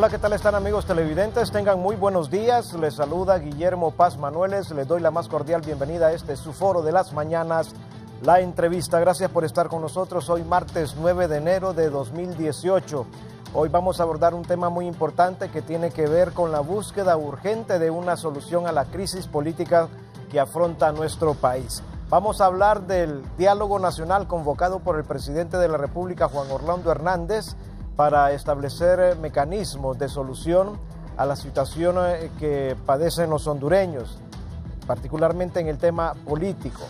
Hola, ¿qué tal están amigos televidentes? Tengan muy buenos días. Les saluda Guillermo Paz Manueles. Les doy la más cordial bienvenida a este su foro de las mañanas, la entrevista. Gracias por estar con nosotros hoy martes 9 de enero de 2018. Hoy vamos a abordar un tema muy importante que tiene que ver con la búsqueda urgente de una solución a la crisis política que afronta nuestro país. Vamos a hablar del diálogo nacional convocado por el presidente de la República, Juan Orlando Hernández, para establecer eh, mecanismos de solución a la situación eh, que padecen los hondureños, particularmente en el tema político.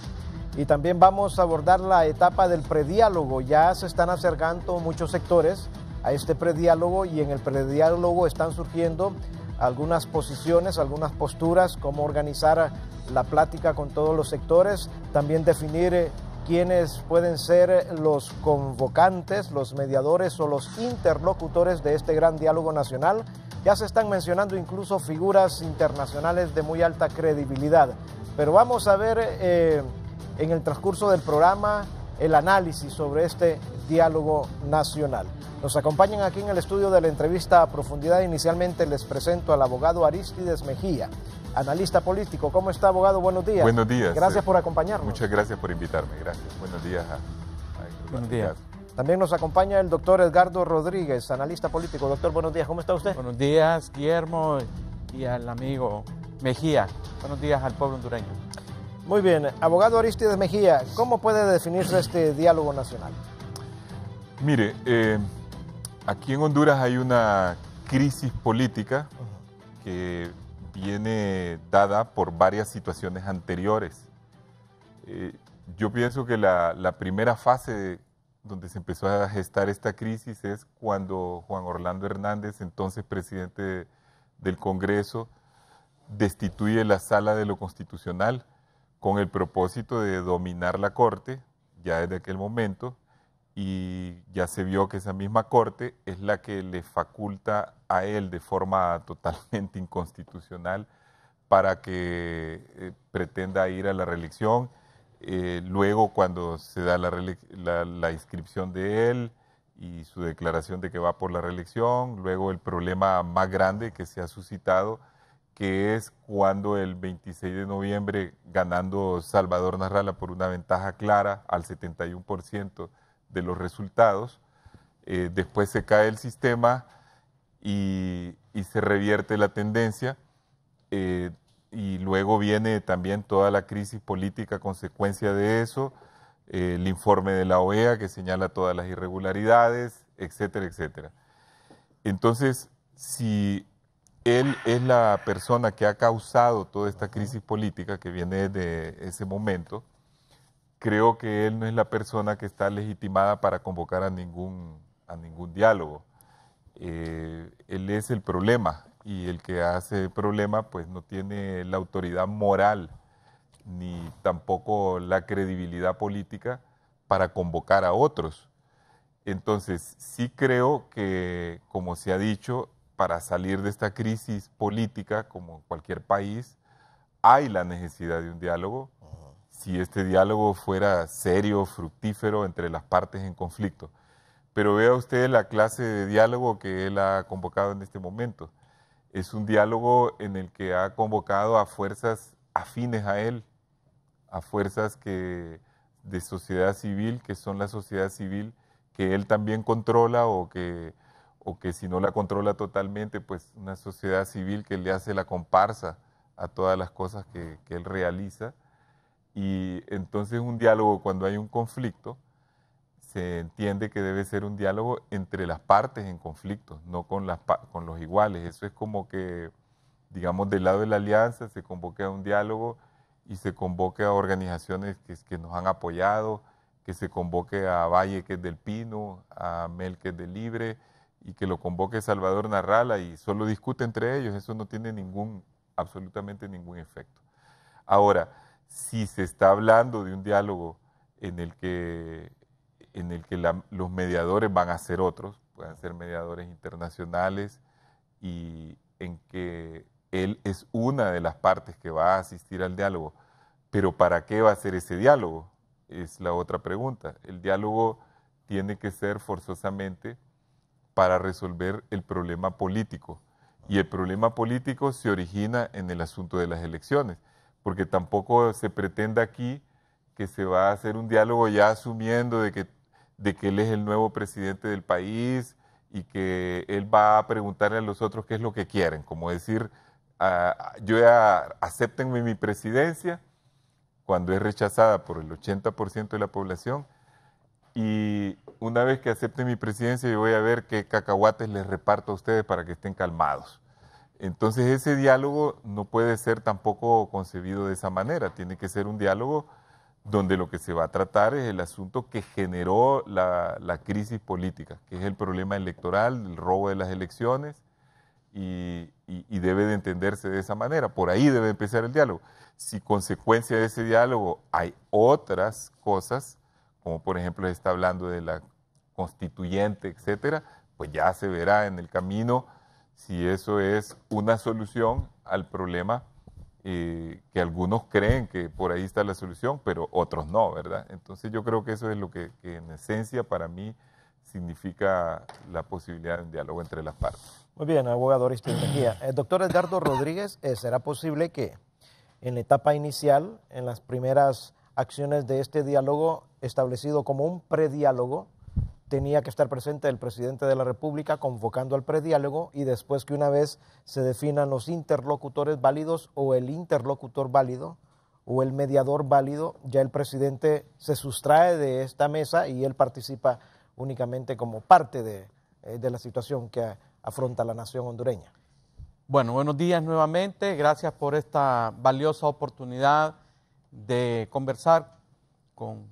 Y también vamos a abordar la etapa del prediálogo. Ya se están acercando muchos sectores a este prediálogo y en el prediálogo están surgiendo algunas posiciones, algunas posturas, cómo organizar la plática con todos los sectores, también definir eh, quienes pueden ser los convocantes, los mediadores o los interlocutores de este gran diálogo nacional. Ya se están mencionando incluso figuras internacionales de muy alta credibilidad. Pero vamos a ver eh, en el transcurso del programa el análisis sobre este diálogo nacional. Nos acompañan aquí en el estudio de la entrevista a profundidad. Inicialmente les presento al abogado Aristides Mejía. Analista político, ¿cómo está, abogado? Buenos días. Buenos días. Gracias eh, por acompañarnos. Muchas gracias por invitarme, gracias. Buenos días. A, buenos días. También nos acompaña el doctor Edgardo Rodríguez, analista político. Doctor, buenos días, ¿cómo está usted? Buenos días, Guillermo, y al amigo Mejía. Buenos días al pueblo hondureño. Muy bien, abogado Aristides Mejía, ¿cómo puede definirse este diálogo nacional? Mire, eh, aquí en Honduras hay una crisis política que viene dada por varias situaciones anteriores. Eh, yo pienso que la, primera fase donde se empezó a gestar esta crisis es cuando Juan Orlando Hernández, entonces presidente del Congreso, destituye la sala de lo constitucional con el propósito de dominar la Corte, ya desde aquel momento, y ya se vio que esa misma corte es la que le faculta a él de forma totalmente inconstitucional para que eh, pretenda ir a la reelección. Eh, luego, cuando se da la, la, inscripción de él y su declaración de que va por la reelección, luego el problema más grande que se ha suscitado, que es cuando el 26 de noviembre, ganando Salvador Narrala por una ventaja clara al 71%, de los resultados, eh, después se cae el sistema y, se revierte la tendencia eh, y luego viene también toda la crisis política consecuencia de eso, eh, el informe de la OEA que señala todas las irregularidades, etcétera, etcétera. Entonces, si él es la persona que ha causado toda esta crisis política que viene de ese momento, creo que él no es la persona que está legitimada para convocar a ningún, a ningún diálogo. Eh, él es el problema y el que hace el problema pues no tiene la autoridad moral ni tampoco la credibilidad política para convocar a otros. Entonces, sí creo que, como se ha dicho, para salir de esta crisis política, como en cualquier país, hay la necesidad de un diálogo si este diálogo fuera serio, fructífero entre las partes en conflicto. Pero vea usted la clase de diálogo que él ha convocado en este momento. Es un diálogo en el que ha convocado a fuerzas afines a él, a fuerzas que, de sociedad civil, que son la sociedad civil que él también controla o que, o que si no la controla totalmente, pues una sociedad civil que le hace la comparsa a todas las cosas que él realiza. Y entonces un diálogo cuando hay un conflicto, se entiende que debe ser un diálogo entre las partes en conflicto, no con, las, con los iguales. Eso es como que, digamos, del lado de la alianza se convoque a un diálogo y se convoque a organizaciones que, nos han apoyado, que se convoque a Valle, que es del Pino, a Mel, que es del Libre, y que lo convoque Salvador Narrala y solo discute entre ellos. Eso no tiene ningún, absolutamente ningún efecto. Ahora, si se está hablando de un diálogo en el que, en el que los mediadores van a ser otros, pueden ser mediadores internacionales y en que él es una de las partes que va a asistir al diálogo. Pero ¿para qué va a ser ese diálogo? Es la otra pregunta. El diálogo tiene que ser forzosamente para resolver el problema político. Y el problema político se origina en el asunto de las elecciones porque tampoco se pretenda aquí que se va a hacer un diálogo ya asumiendo de que, de él es el nuevo presidente del país y que él va a preguntarle a los otros qué es lo que quieren, como decir, ah, yo ya mi presidencia cuando es rechazada por el 80% de la población y una vez que acepten mi presidencia yo voy a ver qué cacahuates les reparto a ustedes para que estén calmados. Entonces ese diálogo no puede ser tampoco concebido de esa manera, tiene que ser un diálogo donde lo que se va a tratar es el asunto que generó la, crisis política, que es el problema electoral, el robo de las elecciones, y, debe de entenderse de esa manera, por ahí debe empezar el diálogo. Si consecuencia de ese diálogo hay otras cosas, como por ejemplo se está hablando de la constituyente, etcétera, pues ya se verá en el camino si eso es una solución al problema que algunos creen que por ahí está la solución, pero otros no, ¿verdad? Entonces yo creo que eso es lo que, en esencia para mí significa la posibilidad de un diálogo entre las partes. Muy bien, abogado El eh, doctor Edgardo Rodríguez, eh, ¿será posible que en la etapa inicial, en las primeras acciones de este diálogo establecido como un prediálogo, tenía que estar presente el presidente de la República convocando al prediálogo y después que una vez se definan los interlocutores válidos o el interlocutor válido o el mediador válido, ya el presidente se sustrae de esta mesa y él participa únicamente como parte de, eh, la situación que afronta la nación hondureña. Bueno, buenos días nuevamente, gracias por esta valiosa oportunidad de conversar con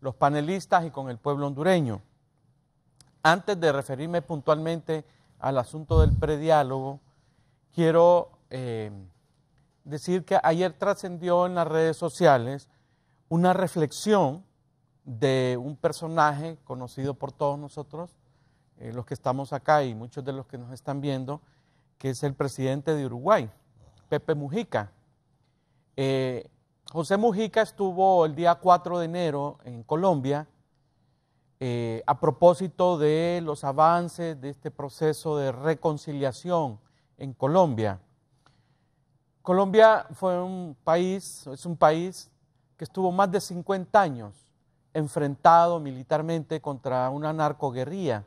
los panelistas y con el pueblo hondureño. Antes de referirme puntualmente al asunto del prediálogo, quiero eh, decir que ayer trascendió en las redes sociales una reflexión de un personaje conocido por todos nosotros, eh, los que estamos acá y muchos de los que nos están viendo, que es el presidente de Uruguay, Pepe Mujica. Eh, José Mujica estuvo el día 4 de enero en Colombia eh, a propósito de los avances de este proceso de reconciliación en Colombia. Colombia fue un país, es un país que estuvo más de 50 años enfrentado militarmente contra una narcoguerría.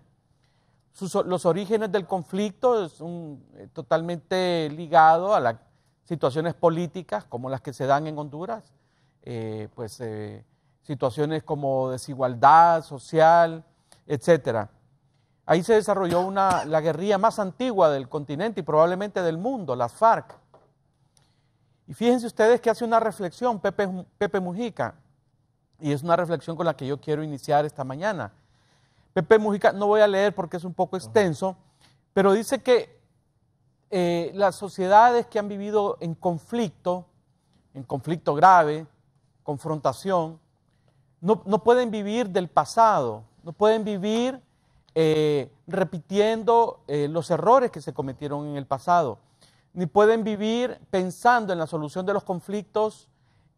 los orígenes del conflicto es un, eh, totalmente ligado a las situaciones políticas como las que se dan en Honduras, eh, pues situaciones como desigualdad social, etc. Ahí se desarrolló una, la guerrilla más antigua del continente y probablemente del mundo, las FARC. Y fíjense ustedes que hace una reflexión Pepe, Mujica, y es una reflexión con la que yo quiero iniciar esta mañana. Pepe Mujica, no voy a leer porque es un poco extenso, pero dice que eh, las sociedades que han vivido en conflicto, en conflicto grave, confrontación, no, pueden vivir del pasado, no pueden vivir eh, repitiendo eh, los errores que se cometieron en el pasado, ni pueden vivir pensando en la solución de los conflictos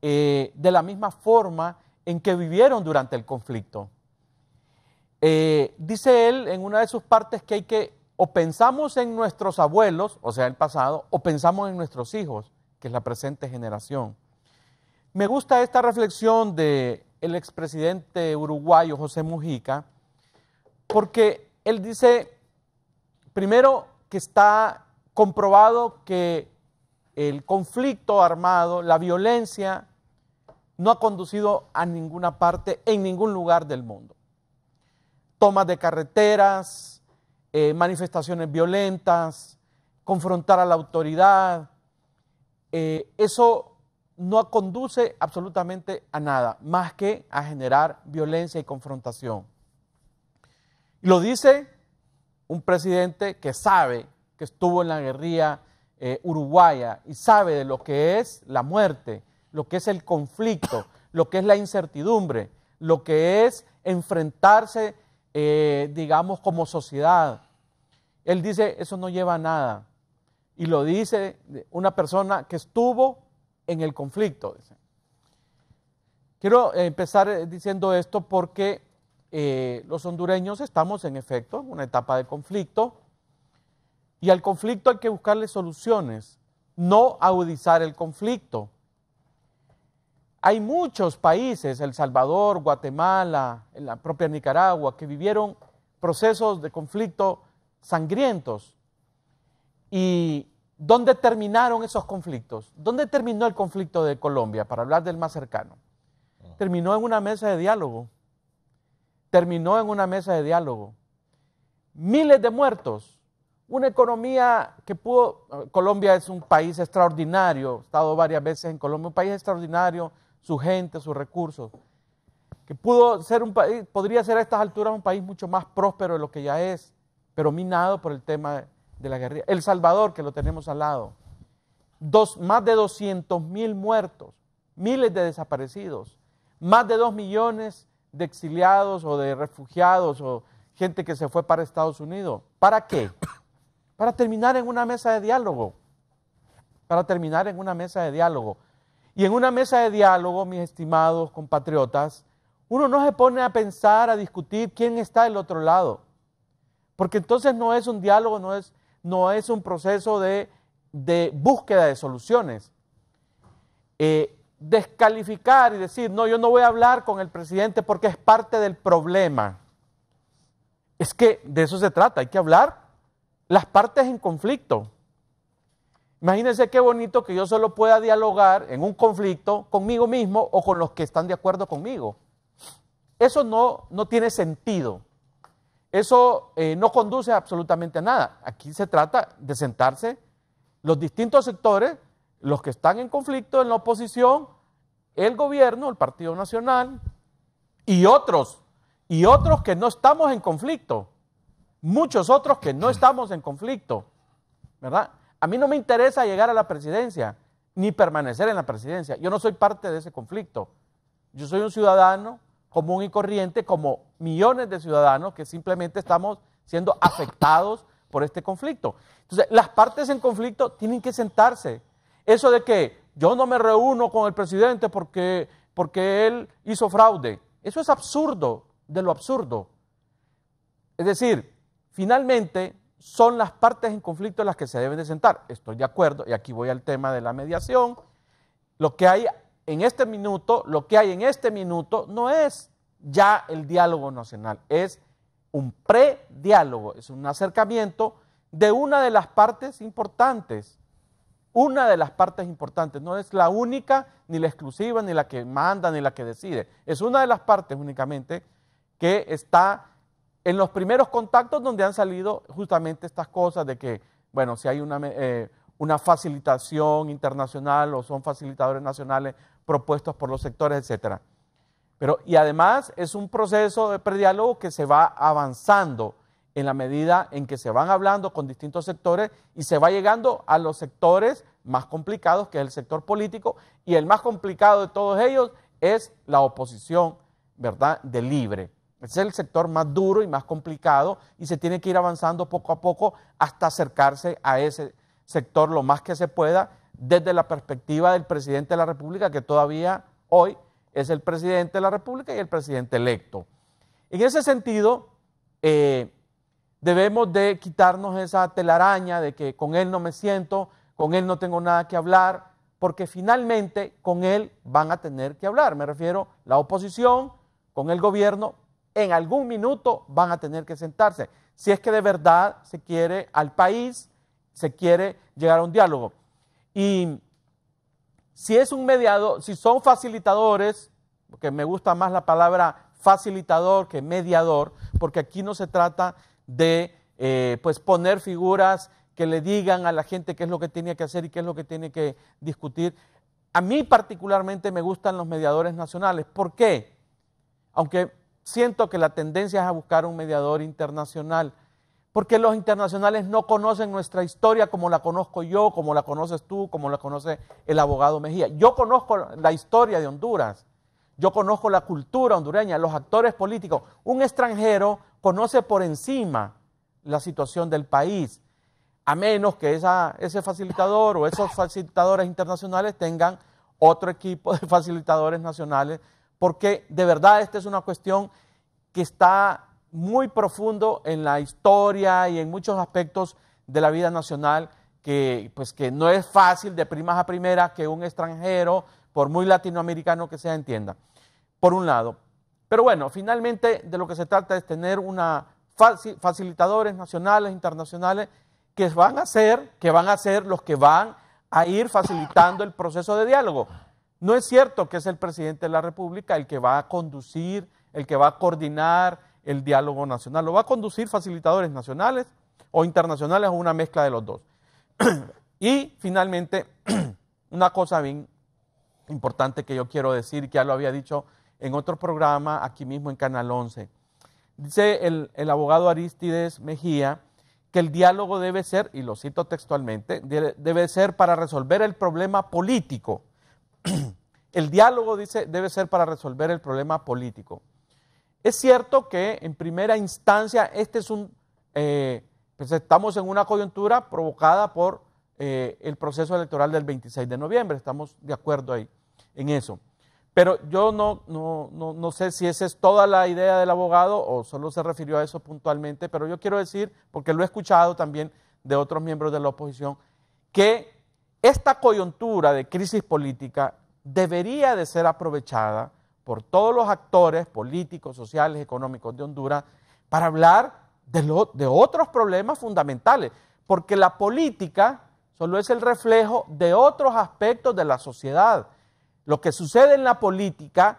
eh, de la misma forma en que vivieron durante el conflicto. dice él en una de sus partes que hay que o pensamos en nuestros abuelos, o sea, el pasado, o pensamos en nuestros hijos, que es la presente generación. Me gusta esta reflexión de el expresidente uruguayo José Mujica, porque él dice, primero, que está comprobado que el conflicto armado, la violencia, no ha conducido a ninguna parte, en ningún lugar del mundo. Tomas de carreteras, eh, manifestaciones violentas, confrontar a la autoridad, eh, eso no conduce absolutamente a nada más que a generar violencia y confrontación. Lo dice un presidente que sabe que estuvo en la guerrilla eh, uruguaya y sabe de lo que es la muerte, lo que es el conflicto, lo que es la incertidumbre, lo que es enfrentarse, eh, digamos, como sociedad. Él dice, eso no lleva a nada. Y lo dice una persona que estuvo en el conflicto. Quiero eh, empezar eh, diciendo esto porque eh, los hondureños estamos en efecto en una etapa de conflicto y al conflicto hay que buscarle soluciones, no agudizar el conflicto. Hay muchos países, El Salvador, Guatemala, la propia Nicaragua, que vivieron procesos de conflicto sangrientos y ¿Dónde terminaron esos conflictos? ¿Dónde terminó el conflicto de Colombia, para hablar del más cercano? Ah. Terminó en una mesa de diálogo. Terminó en una mesa de diálogo. Miles de muertos. Una economía que pudo... Colombia es un país extraordinario. He estado varias veces en Colombia. Un país extraordinario. Su gente, sus recursos. Que pudo ser un país... Podría ser a estas alturas un país mucho más próspero de lo que ya es. Pero minado por el tema de la guerrilla. El Salvador, que lo tenemos al lado. más de 200 mil muertos, miles de desaparecidos, más de 2 millones de exiliados o de refugiados o gente que se fue para Estados Unidos. ¿Para qué? Para terminar en una mesa de diálogo. Para terminar en una mesa de diálogo. Y en una mesa de diálogo, mis estimados compatriotas, uno no se pone a pensar, a discutir quién está del otro lado. Porque entonces no es un diálogo, no es, no es un proceso de, búsqueda de soluciones. Eh, descalificar y decir, no, yo no voy a hablar con el presidente porque es parte del problema. Es que de eso se trata, hay que hablar las partes en conflicto. Imagínense qué bonito que yo solo pueda dialogar en un conflicto conmigo mismo o con los que están de acuerdo conmigo. Eso no, no tiene sentido. Eso eh, no conduce absolutamente a nada. Aquí se trata de sentarse los distintos sectores, los que están en conflicto, en la oposición, el gobierno, el Partido Nacional y otros, y otros que no estamos en conflicto, muchos otros que no estamos en conflicto, ¿verdad? A mí no me interesa llegar a la presidencia ni permanecer en la presidencia. Yo no soy parte de ese conflicto. Yo soy un ciudadano común y corriente como millones de ciudadanos que simplemente estamos siendo afectados por este conflicto. Entonces, las partes en conflicto tienen que sentarse. Eso de que yo no me reúno con el presidente porque, porque él hizo fraude, eso es absurdo, de lo absurdo. Es decir, finalmente son las partes en conflicto las que se deben de sentar. Estoy de acuerdo, y aquí voy al tema de la mediación. Lo que hay en este minuto, lo que hay en este minuto no es ya el diálogo nacional, es un prediálogo, es un acercamiento de una de las partes importantes, una de las partes importantes, no es la única, ni la exclusiva, ni la que manda, ni la que decide, es una de las partes únicamente que está en los primeros contactos donde han salido justamente estas cosas de que, bueno, si hay una, eh, una facilitación internacional o son facilitadores nacionales propuestos por los sectores, etcétera Pero, y además es un proceso de prediálogo que se va avanzando en la medida en que se van hablando con distintos sectores y se va llegando a los sectores más complicados, que es el sector político, y el más complicado de todos ellos es la oposición, ¿verdad?, de libre. es el sector más duro y más complicado y se tiene que ir avanzando poco a poco hasta acercarse a ese sector lo más que se pueda desde la perspectiva del presidente de la República, que todavía hoy es el presidente de la República y el presidente electo. En ese sentido, eh, debemos de quitarnos esa telaraña de que con él no me siento, con él no tengo nada que hablar, porque finalmente con él van a tener que hablar. Me refiero la oposición con el gobierno, en algún minuto van a tener que sentarse. Si es que de verdad se quiere al país, se quiere llegar a un diálogo. Y si es un mediador, si son facilitadores, porque me gusta más la palabra facilitador que mediador, porque aquí no se trata de eh, pues poner figuras que le digan a la gente qué es lo que tiene que hacer y qué es lo que tiene que discutir. A mí particularmente me gustan los mediadores nacionales. ¿Por qué? Aunque siento que la tendencia es a buscar un mediador internacional porque los internacionales no conocen nuestra historia como la conozco yo, como la conoces tú, como la conoce el abogado Mejía. Yo conozco la historia de Honduras, yo conozco la cultura hondureña, los actores políticos. Un extranjero conoce por encima la situación del país, a menos que ese facilitador o esos facilitadores internacionales tengan otro equipo de facilitadores nacionales, porque de verdad esta es una cuestión que está muy profundo en la historia y en muchos aspectos de la vida nacional que, pues, que no es fácil de primas a primeras que un extranjero, por muy latinoamericano que sea, entienda, por un lado. Pero bueno, finalmente de lo que se trata es tener una facilitadores nacionales, internacionales, que van a ser, que van a ser los que van a ir facilitando el proceso de diálogo. No es cierto que es el presidente de la República el que va a conducir, el que va a coordinar, el diálogo nacional. Lo va a conducir facilitadores nacionales o internacionales o una mezcla de los dos. y finalmente, una cosa bien importante que yo quiero decir, que ya lo había dicho en otro programa, aquí mismo en Canal 11. Dice el, el abogado Aristides Mejía que el diálogo debe ser, y lo cito textualmente, debe ser para resolver el problema político. el diálogo, dice, debe ser para resolver el problema político. Es cierto que en primera instancia este es un, eh, pues estamos en una coyuntura provocada por eh, el proceso electoral del 26 de noviembre, estamos de acuerdo ahí en eso. Pero yo no, no, no, sé si esa es toda la idea del abogado o solo se refirió a eso puntualmente, pero yo quiero decir, porque lo he escuchado también de otros miembros de la oposición, que esta coyuntura de crisis política debería de ser aprovechada por todos los actores políticos, sociales, económicos de Honduras, para hablar de, otros problemas fundamentales, porque la política solo es el reflejo de otros aspectos de la sociedad. Lo que sucede en la política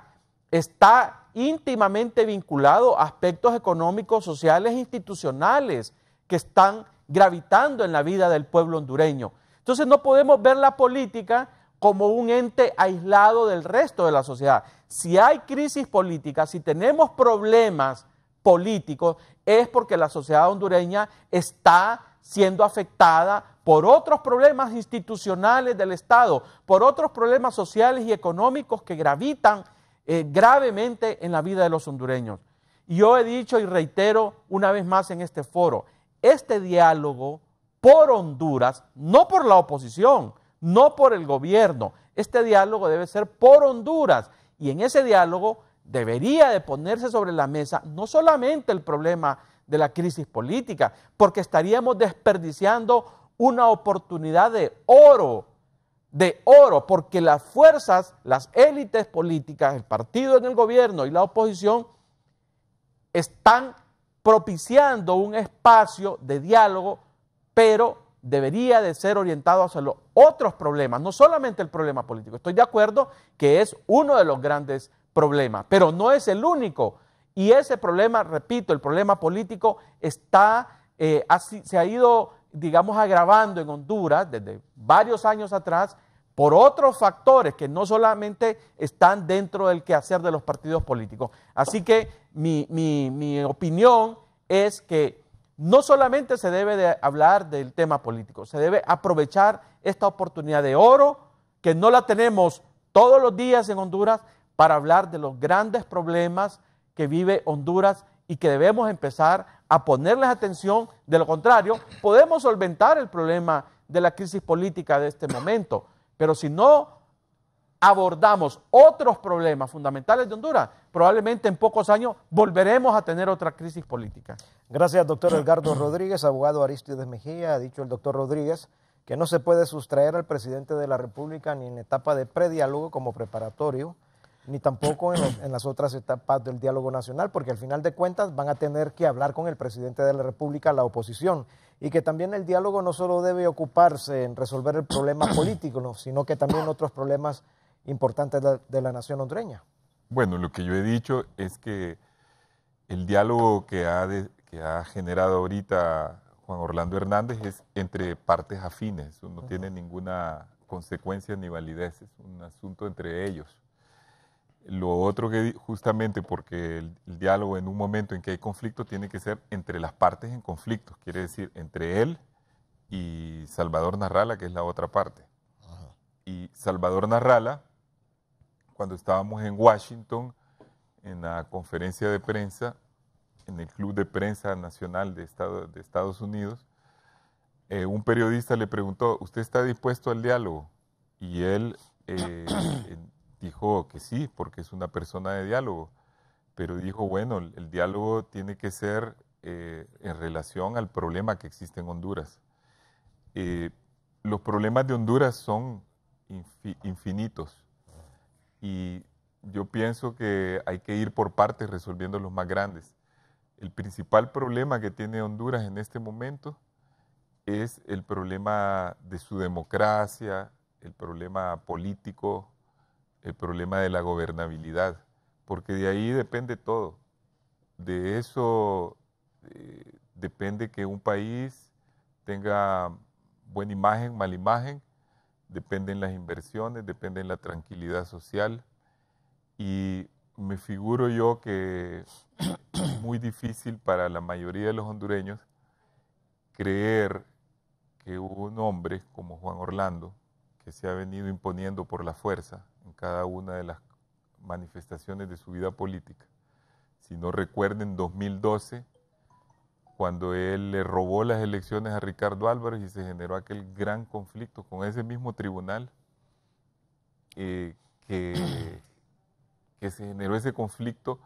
está íntimamente vinculado a aspectos económicos, sociales e institucionales que están gravitando en la vida del pueblo hondureño. Entonces no podemos ver la política como un ente aislado del resto de la sociedad si hay crisis política, si tenemos problemas políticos, es porque la sociedad hondureña está siendo afectada por otros problemas institucionales del Estado, por otros problemas sociales y económicos que gravitan eh, gravemente en la vida de los hondureños. yo he dicho y reitero una vez más en este foro, este diálogo por Honduras, no por la oposición, no por el gobierno, este diálogo debe ser por Honduras y en ese diálogo debería de ponerse sobre la mesa no solamente el problema de la crisis política, porque estaríamos desperdiciando una oportunidad de oro, de oro, porque las fuerzas, las élites políticas, el partido en el gobierno y la oposición están propiciando un espacio de diálogo, pero debería de ser orientado hacia los otros problemas, no solamente el problema político. Estoy de acuerdo que es uno de los grandes problemas, pero no es el único. Y ese problema, repito, el problema político está, eh, se ha ido, digamos, agravando en Honduras desde varios años atrás por otros factores que no solamente están dentro del quehacer de los partidos políticos. Así que mi, mi opinión es que no solamente se debe de hablar del tema político, se debe aprovechar esta oportunidad de oro que no la tenemos todos los días en Honduras para hablar de los grandes problemas que vive Honduras y que debemos empezar a ponerles atención. De lo contrario, podemos solventar el problema de la crisis política de este momento, pero si no abordamos otros problemas fundamentales de Honduras, probablemente en pocos años volveremos a tener otra crisis política. Gracias, doctor Edgardo Rodríguez, abogado Aristides Mejía. Ha dicho el doctor Rodríguez que no se puede sustraer al presidente de la República ni en etapa de prediálogo como preparatorio, ni tampoco en, en, las otras etapas del diálogo nacional, porque al final de cuentas van a tener que hablar con el presidente de la República, la oposición, y que también el diálogo no solo debe ocuparse en resolver el problema político, sino que también otros problemas importante de, la nación hondureña. Bueno, lo que yo he dicho es que el diálogo que ha, que ha generado ahorita Juan Orlando Hernández es entre partes afines, no tiene ninguna consecuencia ni validez, es un asunto entre ellos. Lo otro que justamente porque el, diálogo en un momento en que hay conflicto tiene que ser entre las partes en conflicto, quiere decir entre él y Salvador Narrala, que es la otra parte. Y Salvador Narrala cuando estábamos en Washington, en la conferencia de prensa, en el Club de Prensa Nacional de, de Estados Unidos, eh, un periodista le preguntó, ¿usted está dispuesto al diálogo? Y él eh, dijo que sí, porque es una persona de diálogo, pero dijo, bueno, el diálogo tiene que ser eh, en relación al problema que existe en Honduras. los problemas de Honduras son infinitos y yo pienso que hay que ir por partes resolviendo los más grandes. El principal problema que tiene Honduras en este momento es el problema de su democracia, el problema político, el problema de la gobernabilidad, porque de ahí depende todo. De eso eh, depende que un país tenga buena imagen, mala imagen, dependen las inversiones, dependen la tranquilidad social y me figuro yo que es muy difícil para la mayoría de los hondureños creer que un hombre como Juan Orlando, que se ha venido imponiendo por la fuerza en cada una de las manifestaciones de su vida política, si no recuerden, 2012 cuando él le robó las elecciones a Ricardo Álvarez y se generó aquel gran conflicto con ese mismo tribunal, eh, que, que, se generó ese conflicto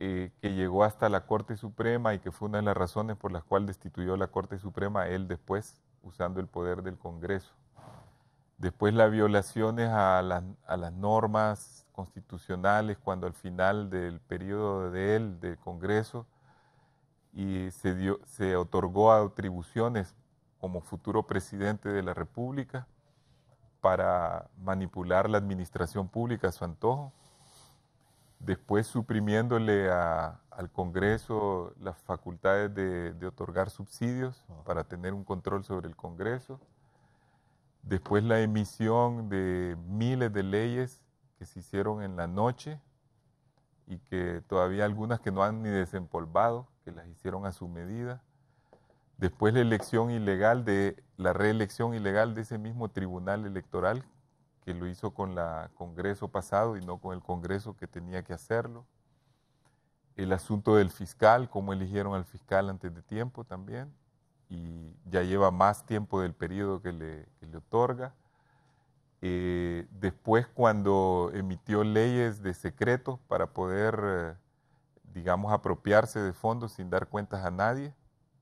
eh, que llegó hasta la Corte Suprema y que fue una de las razones por las cuales destituyó la Corte Suprema él después, usando el poder del Congreso. Después las violaciones a las, a las normas constitucionales, cuando al final del periodo de él, del Congreso, y se, dio, se otorgó atribuciones como futuro presidente de la República para manipular la administración pública a su antojo, después suprimiéndole al Congreso las facultades de, otorgar subsidios ah. para tener un control sobre el Congreso, después la emisión de miles de leyes que se hicieron en la noche y que todavía algunas que no han ni desempolvado, que las hicieron a su medida. Después la elección ilegal de la reelección ilegal de ese mismo tribunal electoral que lo hizo con el Congreso pasado y no con el Congreso que tenía que hacerlo. El asunto del fiscal, cómo eligieron al fiscal antes de tiempo también, y ya lleva más tiempo del periodo que le, otorga. Eh, después, cuando emitió leyes de secretos para poder eh, digamos, apropiarse de fondos sin dar cuentas a nadie,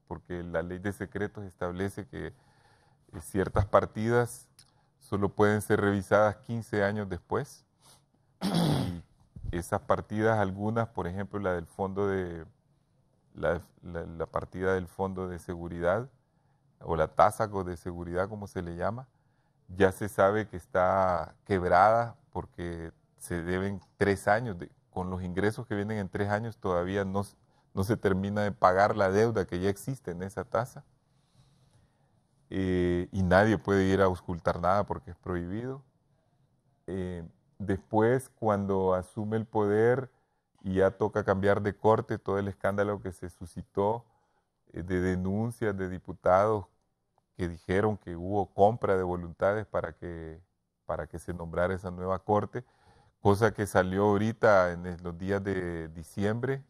porque la ley de secretos establece que eh, ciertas partidas solo pueden ser revisadas 15 años después. esas partidas, algunas, por ejemplo, la del fondo de la partida del fondo de seguridad o la tasa de seguridad, como se le llama, ya se sabe que está quebrada porque se deben tres años de, con los ingresos que vienen en tres años todavía no, se termina de pagar la deuda que ya existe en esa tasa. Eh, y nadie puede ir a auscultar nada porque es prohibido. Eh, después, cuando asume el poder y ya toca cambiar de corte todo el escándalo que se suscitó eh, de denuncias de diputados que dijeron que hubo compra de voluntades para que, para que se nombrara esa nueva corte, cosa que salió ahorita en los días de diciembre,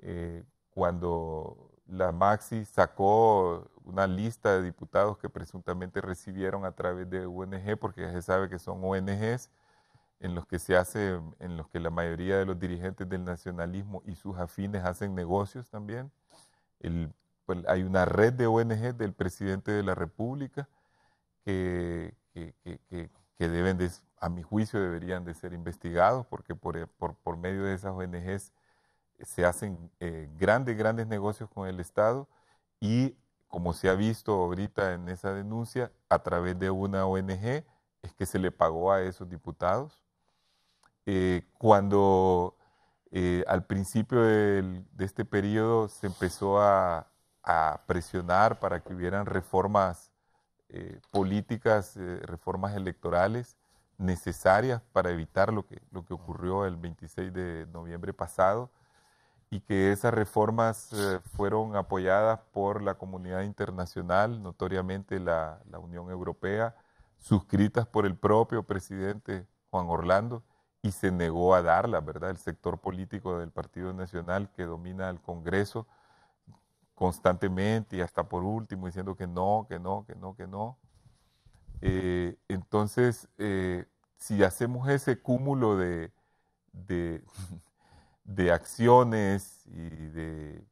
eh, cuando la Maxi sacó una lista de diputados que presuntamente recibieron a través de ONG, porque ya se sabe que son ONGs en los que se hace, en los que la mayoría de los dirigentes del nacionalismo y sus afines hacen negocios también. Pues, hay una red de ONG del presidente de la República que, que, que deben de a mi juicio deberían de ser investigados porque por, eh, medio de esas ONGs eh, se hacen eh, grandes, grandes negocios con el Estado y como se ha visto ahorita en esa denuncia, a través de una ONG es que se le pagó a esos diputados. cuando al principio de este periodo se empezó a, presionar para que hubieran reformas políticas, reformas electorales, necesarias para evitar lo que, lo que ocurrió el 26 de noviembre pasado y que esas reformas eh, fueron apoyadas por la comunidad internacional, notoriamente la, la, Unión Europea, suscritas por el propio presidente Juan Orlando, y se negó a darla, ¿verdad? El sector político del Partido Nacional que domina el Congreso constantemente y hasta por último diciendo que no, que no, que no, que no. Eh, entonces, eh, si hacemos ese cúmulo de, de, acciones y de,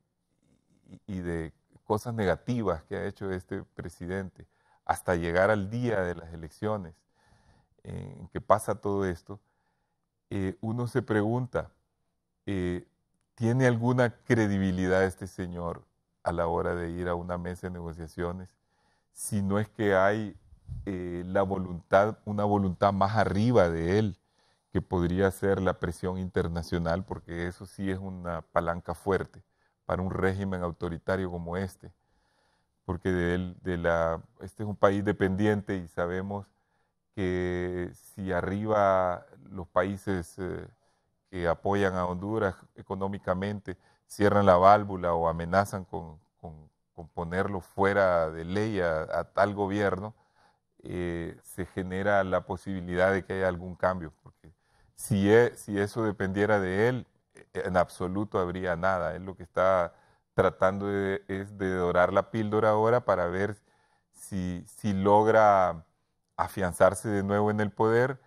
y de, cosas negativas que ha hecho este presidente hasta llegar al día de las elecciones eh, en que pasa todo esto, uno se pregunta, ¿tiene alguna credibilidad este señor a la hora de ir a una mesa de negociaciones? Si no es que hay eh, la voluntad, una voluntad más arriba de él, que podría ser la presión internacional, porque eso sí es una palanca fuerte para un régimen autoritario como este, porque de, este es un país dependiente y sabemos que si arriba los países eh, que apoyan a Honduras económicamente cierran la válvula o amenazan con, ponerlo fuera de ley a tal gobierno, eh, se genera la posibilidad de que haya algún cambio. Porque si, es, si eso dependiera de él, eh, en absoluto habría nada. Él lo que está tratando es de dorar la píldora ahora para ver si, logra afianzarse de nuevo en el poder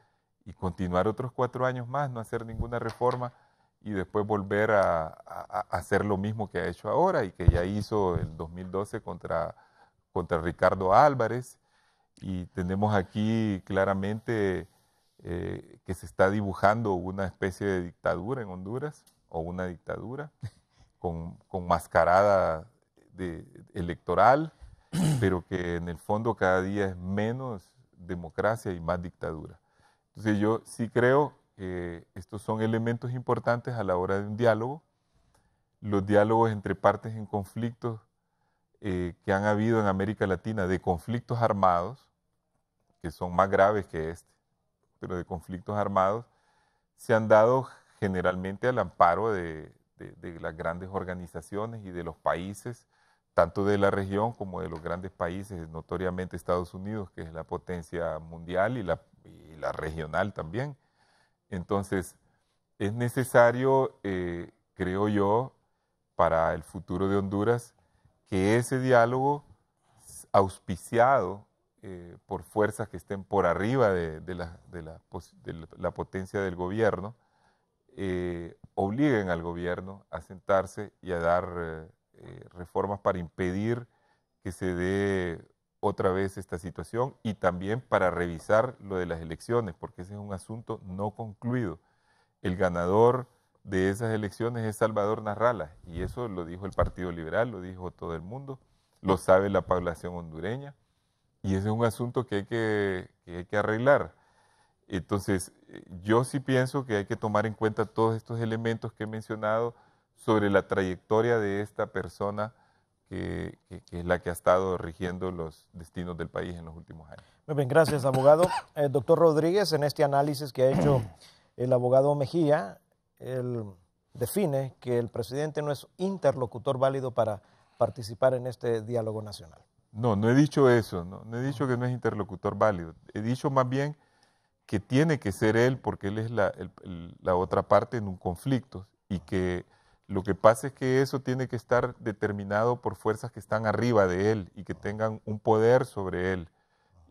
y continuar otros cuatro años más, no hacer ninguna reforma y después volver a, a, hacer lo mismo que ha hecho ahora y que ya hizo en 2012 contra, contra Ricardo Álvarez y tenemos aquí claramente eh, que se está dibujando una especie de dictadura en Honduras, o una dictadura, con, con mascarada de, electoral, pero que en el fondo cada día es menos democracia y más dictadura. Entonces yo sí creo que estos son elementos importantes a la hora de un diálogo. Los diálogos entre partes en conflictos eh, que han habido en América Latina de conflictos armados que son más graves que este, pero de conflictos armados, se han dado generalmente al amparo de, las grandes organizaciones y de los países, tanto de la región como de los grandes países, notoriamente Estados Unidos, que es la potencia mundial y la, regional también. Entonces, es necesario, eh, creo yo, para el futuro de Honduras, que ese diálogo auspiciado eh, por fuerzas que estén por arriba de, la, potencia del gobierno, eh, obliguen al gobierno a sentarse y a dar eh, reformas para impedir que se dé otra vez esta situación y también para revisar lo de las elecciones, porque ese es un asunto no concluido. El ganador de esas elecciones es Salvador Narrala, y eso lo dijo el Partido Liberal, lo dijo todo el mundo, lo sabe la población hondureña y ese es un asunto que hay que, arreglar. Entonces, eh, yo sí pienso que hay que tomar en cuenta todos estos elementos que he mencionado sobre la trayectoria de esta persona que, es la que ha estado rigiendo los destinos del país en los últimos años. Muy bien, gracias, abogado. Eh, doctor Rodríguez, en este análisis que ha hecho el abogado Mejía, él define que el presidente no es interlocutor válido para participar en este diálogo nacional. No, no he dicho eso, no, he dicho ah. que no es interlocutor válido. He dicho más bien que tiene que ser él porque él es la, otra parte en un conflicto y que lo que pasa es que eso tiene que estar determinado por fuerzas que están arriba de él y que tengan un poder sobre él.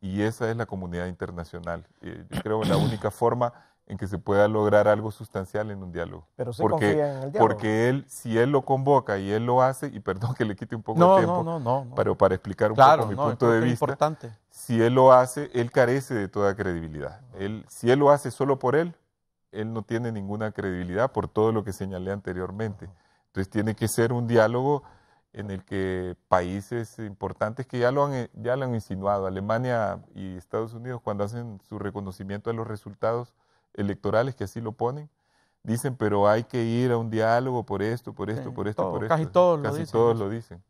Y esa es la comunidad internacional. Eh, yo creo que la única forma en que se pueda lograr algo sustancial en un diálogo. Pero porque, Porque él, si él lo convoca y él lo hace, y perdón que le quite un poco de tiempo, no, no, Pero para explicar un poco mi punto de vista, importante. si él lo hace, él carece de toda credibilidad. Él, si él lo hace solo por él, él no tiene ninguna credibilidad por todo lo que señalé anteriormente. Entonces tiene que ser un diálogo en el que países importantes que ya lo han, eh, ya lo han insinuado, Alemania y Estados Unidos, cuando hacen su reconocimiento de los resultados, electorales que así lo ponen, dicen, pero hay que ir a un diálogo por esto, por esto, por esto, por esto. Casi todos lo dicen. Todos lo dicen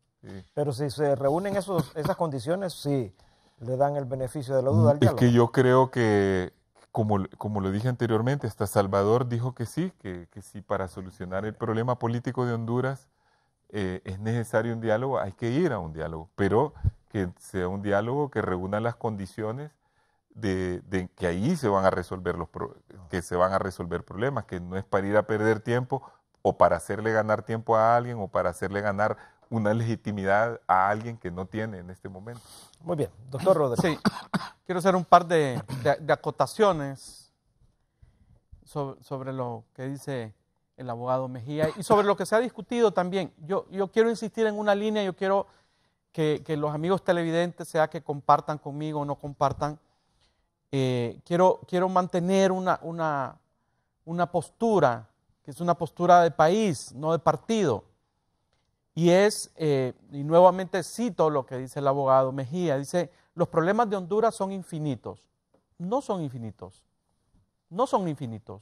Pero si se reúnen esos, esas condiciones, sí, le dan el beneficio de la duda mm, al diálogo. Es que yo creo que, como, como, lo dije anteriormente, hasta Salvador dijo que sí, que, que sí, para solucionar el problema político de Honduras eh, es necesario un diálogo, hay que ir a un diálogo, pero que sea un diálogo que reúna las condiciones de, que ahí se van a resolver los que se van a resolver problemas, que no es para ir a perder tiempo o para hacerle ganar tiempo a alguien o para hacerle ganar una legitimidad a alguien que no tiene en este momento. Muy bien, doctor Rodríguez. Sí, quiero hacer un par de, de, acotaciones sobre, lo que dice el abogado Mejía y sobre lo que se ha discutido también. Yo, yo quiero insistir en una línea, yo quiero que, que los amigos televidentes, sea que compartan conmigo o no compartan, eh, quiero, quiero mantener una, postura, que es una postura de país, no de partido. Y es, eh, y nuevamente cito lo que dice el abogado Mejía, dice, los problemas de Honduras son infinitos. No son infinitos. No son infinitos.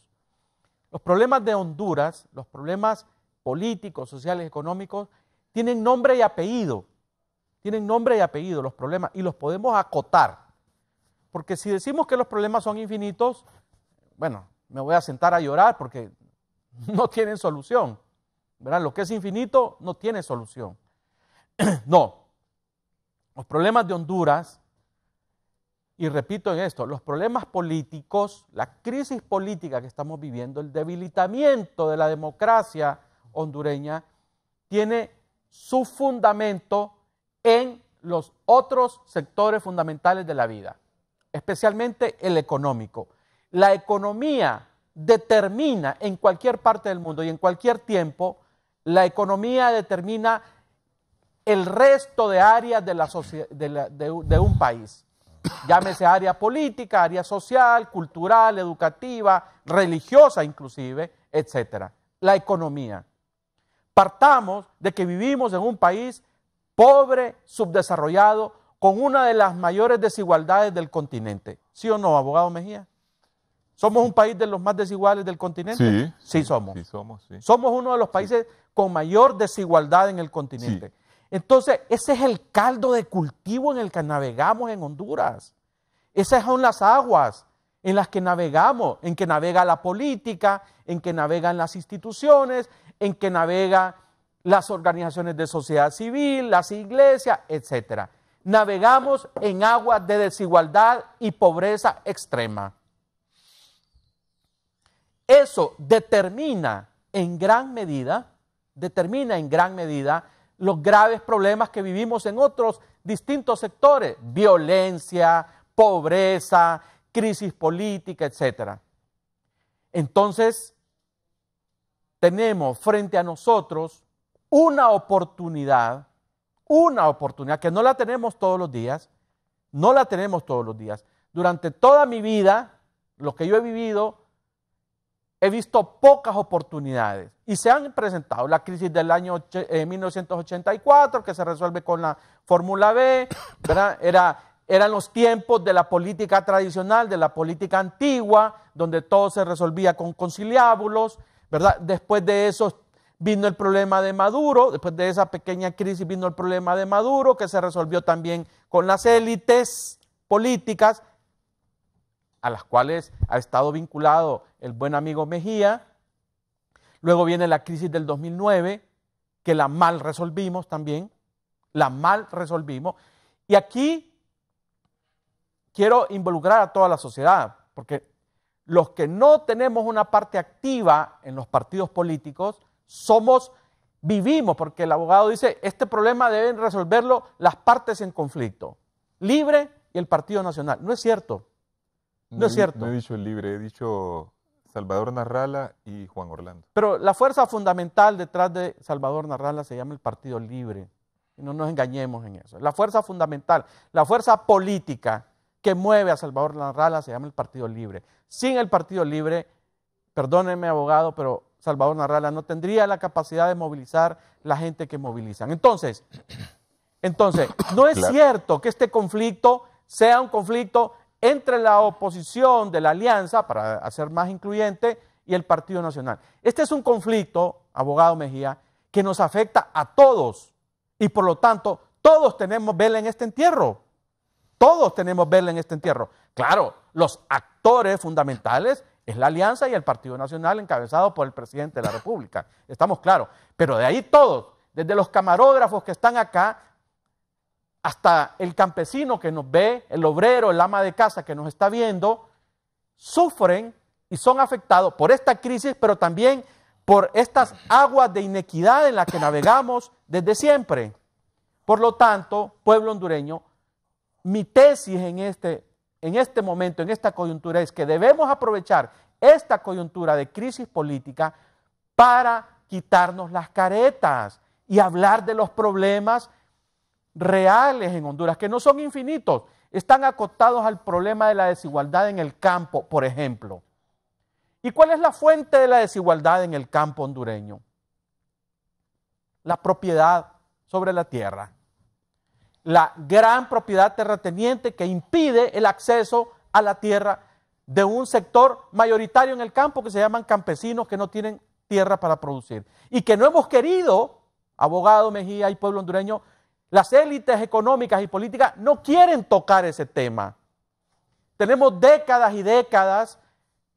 Los problemas de Honduras, los problemas políticos, sociales, económicos, tienen nombre y apellido. Tienen nombre y apellido los problemas y los podemos acotar. Porque si decimos que los problemas son infinitos, bueno, me voy a sentar a llorar porque no tienen solución. Verán, Lo que es infinito no tiene solución. no. Los problemas de Honduras, y repito en esto, los problemas políticos, la crisis política que estamos viviendo, el debilitamiento de la democracia hondureña, tiene su fundamento en los otros sectores fundamentales de la vida especialmente el económico. La economía determina en cualquier parte del mundo y en cualquier tiempo, la economía determina el resto de áreas de, un país. Llámese área política, área social, cultural, educativa, religiosa inclusive, etcétera. La economía. Partamos de que vivimos en un país pobre, subdesarrollado, con una de las mayores desigualdades del continente. ¿Sí o no, abogado Mejía? ¿Somos un país de los más desiguales del continente? Sí, sí, somos. Sí somos, sí. somos, uno de los países con mayor desigualdad en el continente. Entonces, ese es el caldo de cultivo en el que navegamos en Honduras. Esas son las aguas en las que navegamos, en que navega la política, en que navegan las instituciones, en que navegan las organizaciones de sociedad civil, las iglesias, etcétera navegamos en aguas de desigualdad y pobreza extrema. Eso determina en gran medida, determina en gran medida los graves problemas que vivimos en otros distintos sectores, violencia, pobreza, crisis política, etc. Entonces, tenemos frente a nosotros una oportunidad una oportunidad, que no la tenemos todos los días, no la tenemos todos los días. Durante toda mi vida, lo que yo he vivido, he visto pocas oportunidades y se han presentado la crisis del año 1984 eh, que se resuelve con la Fórmula B, ¿verdad? Era, eran los tiempos de la política tradicional, de la política antigua, donde todo se resolvía con conciliábulos, ¿verdad? Después de eso vino el problema de Maduro, después de esa pequeña crisis vino el problema de Maduro, que se resolvió también con las élites políticas, a las cuales ha estado vinculado el buen amigo Mejía. Luego viene la crisis del 2009, que la mal resolvimos también, la mal resolvimos. Y aquí quiero involucrar a toda la sociedad, porque los que no tenemos una parte activa en los partidos políticos, somos, vivimos, porque el abogado dice, este problema deben resolverlo las partes en conflicto. Libre y el Partido Nacional. No es cierto. No, es cierto. No he dicho el libre, he dicho Salvador Narrala y Juan Orlando. Pero la fuerza fundamental detrás de Salvador Narrala se llama el Partido Libre. Y no nos engañemos en eso. La fuerza fundamental, la fuerza política que mueve a Salvador Narrala se llama el Partido Libre. Sin el Partido Libre, perdóneme abogado, pero Salvador Narrala no tendría la capacidad de movilizar la gente que movilizan. Entonces, entonces no es cierto que este conflicto sea un conflicto entre la oposición de la alianza, para hacer más incluyente, y el Partido Nacional. Este es un conflicto, abogado Mejía, que nos afecta a todos y por lo tanto todos tenemos vela en este entierro. Todos tenemos vela en este entierro. Claro, los actores fundamentales es la alianza y el Partido Nacional encabezado por el presidente de la República. Estamos claros. Pero de ahí todos, desde los camarógrafos que están acá, hasta el campesino que nos ve, el obrero, el ama de casa que nos está viendo, sufren y son afectados por esta crisis, pero también por estas aguas de inequidad en las que navegamos desde siempre. Por lo tanto, pueblo hondureño, mi tesis en este en este momento, en esta coyuntura, es que debemos aprovechar esta coyuntura de crisis política para quitarnos las caretas y hablar de los problemas reales en Honduras, que no son infinitos, están acotados al problema de la desigualdad en el campo, por ejemplo. ¿Y cuál es la fuente de la desigualdad en el campo hondureño? La propiedad sobre la tierra la gran propiedad terrateniente que impide el acceso a la tierra de un sector mayoritario en el campo que se llaman campesinos que no tienen tierra para producir. Y que no hemos querido, abogado Mejía y pueblo hondureño, las élites económicas y políticas no quieren tocar ese tema. Tenemos décadas y décadas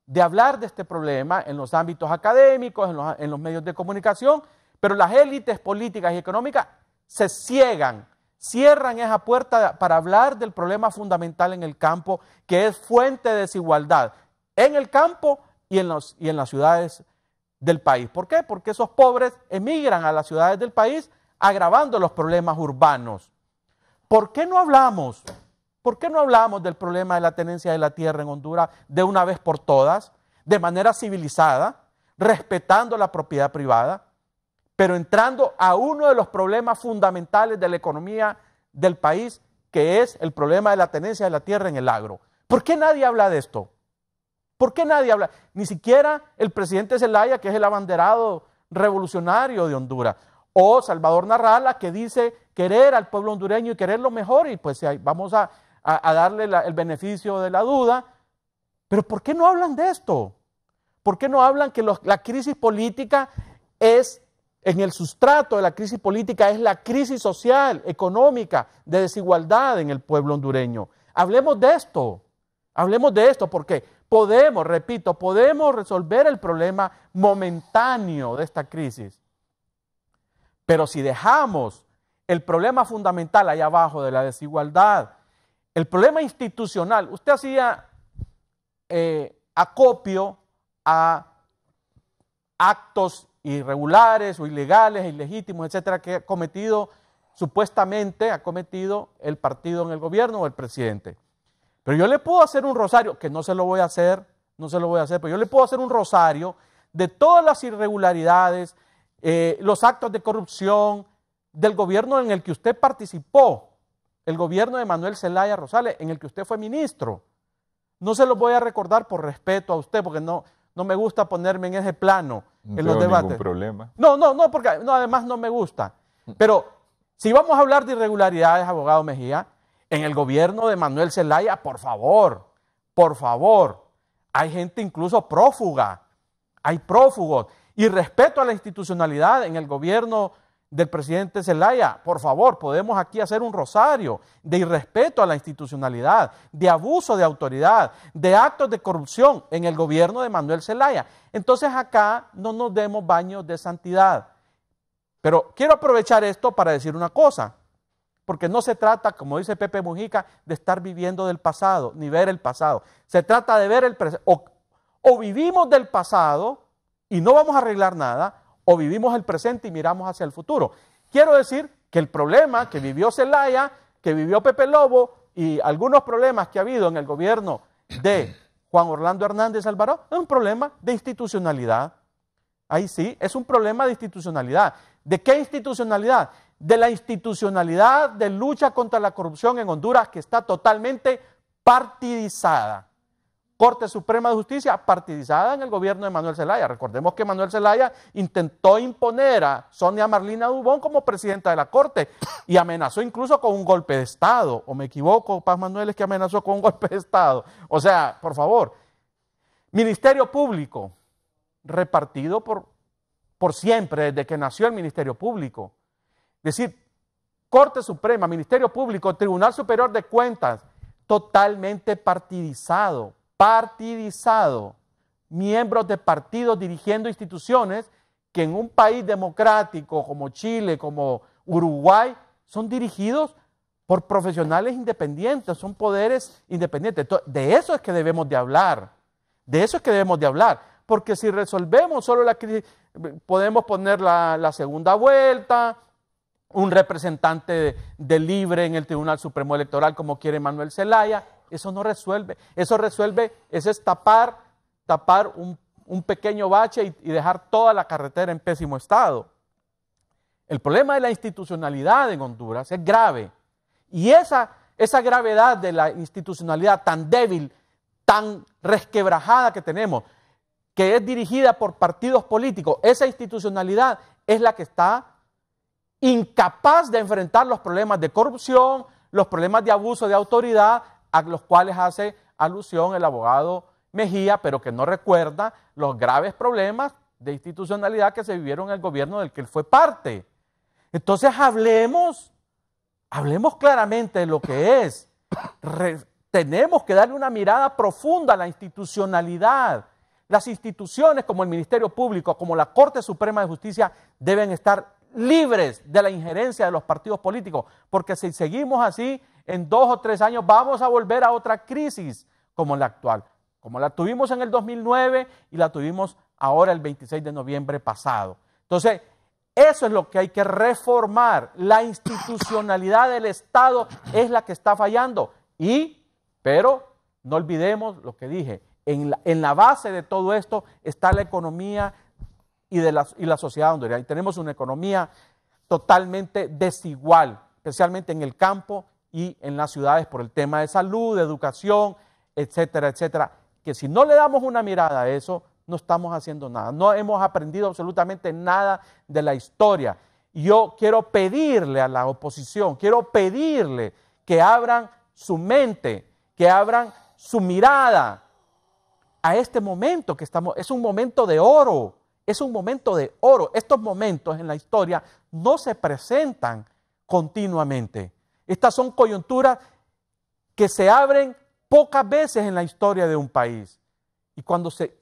de hablar de este problema en los ámbitos académicos, en los, en los medios de comunicación, pero las élites políticas y económicas se ciegan Cierran esa puerta para hablar del problema fundamental en el campo, que es fuente de desigualdad en el campo y en, y en las ciudades del país. ¿Por qué? Porque esos pobres emigran a las ciudades del país agravando los problemas urbanos. ¿Por no hablamos? ¿Por qué no hablamos del problema de la tenencia de la tierra en Honduras de una vez por todas, de manera civilizada, respetando la propiedad privada? pero entrando a uno de los problemas fundamentales de la economía del país, que es el problema de la tenencia de la tierra en el agro. ¿Por qué nadie habla de esto? ¿Por qué nadie habla? Ni siquiera el presidente Zelaya, que es el abanderado revolucionario de Honduras, o Salvador Narrala, que dice querer al pueblo hondureño y querer lo mejor, y pues vamos a, darle el beneficio de la duda. Pero ¿por qué no hablan de esto? ¿Por qué no hablan que la crisis política es en el sustrato de la crisis política es la crisis social, económica, de desigualdad en el pueblo hondureño. Hablemos de esto, hablemos de esto, porque podemos, repito, podemos resolver el problema momentáneo de esta crisis. Pero si dejamos el problema fundamental allá abajo de la desigualdad, el problema institucional, usted hacía eh, acopio a actos irregulares o ilegales, e ilegítimos, etcétera, que ha cometido, supuestamente ha cometido el partido en el gobierno o el presidente. Pero yo le puedo hacer un rosario, que no se lo voy a hacer, no se lo voy a hacer, pero yo le puedo hacer un rosario de todas las irregularidades, eh, los actos de corrupción del gobierno en el que usted participó, el gobierno de Manuel Zelaya Rosales, en el que usted fue ministro. No se lo voy a recordar por respeto a usted, porque no, no me gusta ponerme en ese plano en los debates. Problema. No, no, no, porque no, además no me gusta. Pero si vamos a hablar de irregularidades, abogado Mejía, en el gobierno de Manuel Zelaya, por favor, por favor, hay gente incluso prófuga, hay prófugos. Y respeto a la institucionalidad en el gobierno del presidente Zelaya. Por favor, podemos aquí hacer un rosario de irrespeto a la institucionalidad, de abuso de autoridad, de actos de corrupción en el gobierno de Manuel Zelaya. Entonces acá no nos demos baños de santidad. Pero quiero aprovechar esto para decir una cosa, porque no se trata, como dice Pepe Mujica, de estar viviendo del pasado, ni ver el pasado. Se trata de ver el presente. O, o vivimos del pasado y no vamos a arreglar nada, o vivimos el presente y miramos hacia el futuro. Quiero decir que el problema que vivió Zelaya, que vivió Pepe Lobo y algunos problemas que ha habido en el gobierno de Juan Orlando Hernández Alvarado es un problema de institucionalidad. Ahí sí, es un problema de institucionalidad. ¿De qué institucionalidad? De la institucionalidad de lucha contra la corrupción en Honduras que está totalmente partidizada. Corte Suprema de Justicia partidizada en el gobierno de Manuel Zelaya. Recordemos que Manuel Zelaya intentó imponer a Sonia Marlina Dubón como presidenta de la Corte y amenazó incluso con un golpe de Estado. O me equivoco, Paz Manuel, es que amenazó con un golpe de Estado. O sea, por favor, Ministerio Público, repartido por, por siempre desde que nació el Ministerio Público. Es decir, Corte Suprema, Ministerio Público, Tribunal Superior de Cuentas, totalmente partidizado partidizado, miembros de partidos dirigiendo instituciones que en un país democrático como Chile, como Uruguay, son dirigidos por profesionales independientes, son poderes independientes. De eso es que debemos de hablar, de eso es que debemos de hablar, porque si resolvemos solo la crisis, podemos poner la, segunda vuelta, un representante de, de libre en el Tribunal Supremo Electoral como quiere Manuel Zelaya, eso no resuelve. Eso resuelve, es tapar, tapar un, pequeño bache y, dejar toda la carretera en pésimo estado. El problema de la institucionalidad en Honduras es grave. Y esa, esa gravedad de la institucionalidad tan débil, tan resquebrajada que tenemos, que es dirigida por partidos políticos, esa institucionalidad es la que está incapaz de enfrentar los problemas de corrupción, los problemas de abuso de autoridad, a los cuales hace alusión el abogado Mejía, pero que no recuerda los graves problemas de institucionalidad que se vivieron en el gobierno del que él fue parte. Entonces hablemos, hablemos claramente de lo que es. tenemos que darle una mirada profunda a la institucionalidad. Las instituciones como el Ministerio Público, como la Corte Suprema de Justicia, deben estar libres de la injerencia de los partidos políticos, porque si seguimos así, en dos o tres años vamos a volver a otra crisis como la actual, como la tuvimos en el 2009 y la tuvimos ahora el 26 de noviembre pasado. Entonces, eso es lo que hay que reformar. La institucionalidad del Estado es la que está fallando. Y, pero, no olvidemos lo que dije, en la, base de todo esto está la economía y, la, sociedad hondureña. Y tenemos una economía totalmente desigual, especialmente en el campo y en las ciudades por el tema de salud, de educación, etcétera, etcétera. Que si no le damos una mirada a eso, no estamos haciendo nada. No hemos aprendido absolutamente nada de la historia. Yo quiero pedirle a la oposición, quiero pedirle que abran su mente, que abran su mirada a este momento que estamos. Es un momento de oro, es un momento de oro. Estos momentos en la historia no se presentan continuamente. Estas son coyunturas que se abren pocas veces en la historia de un país. Y cuando se,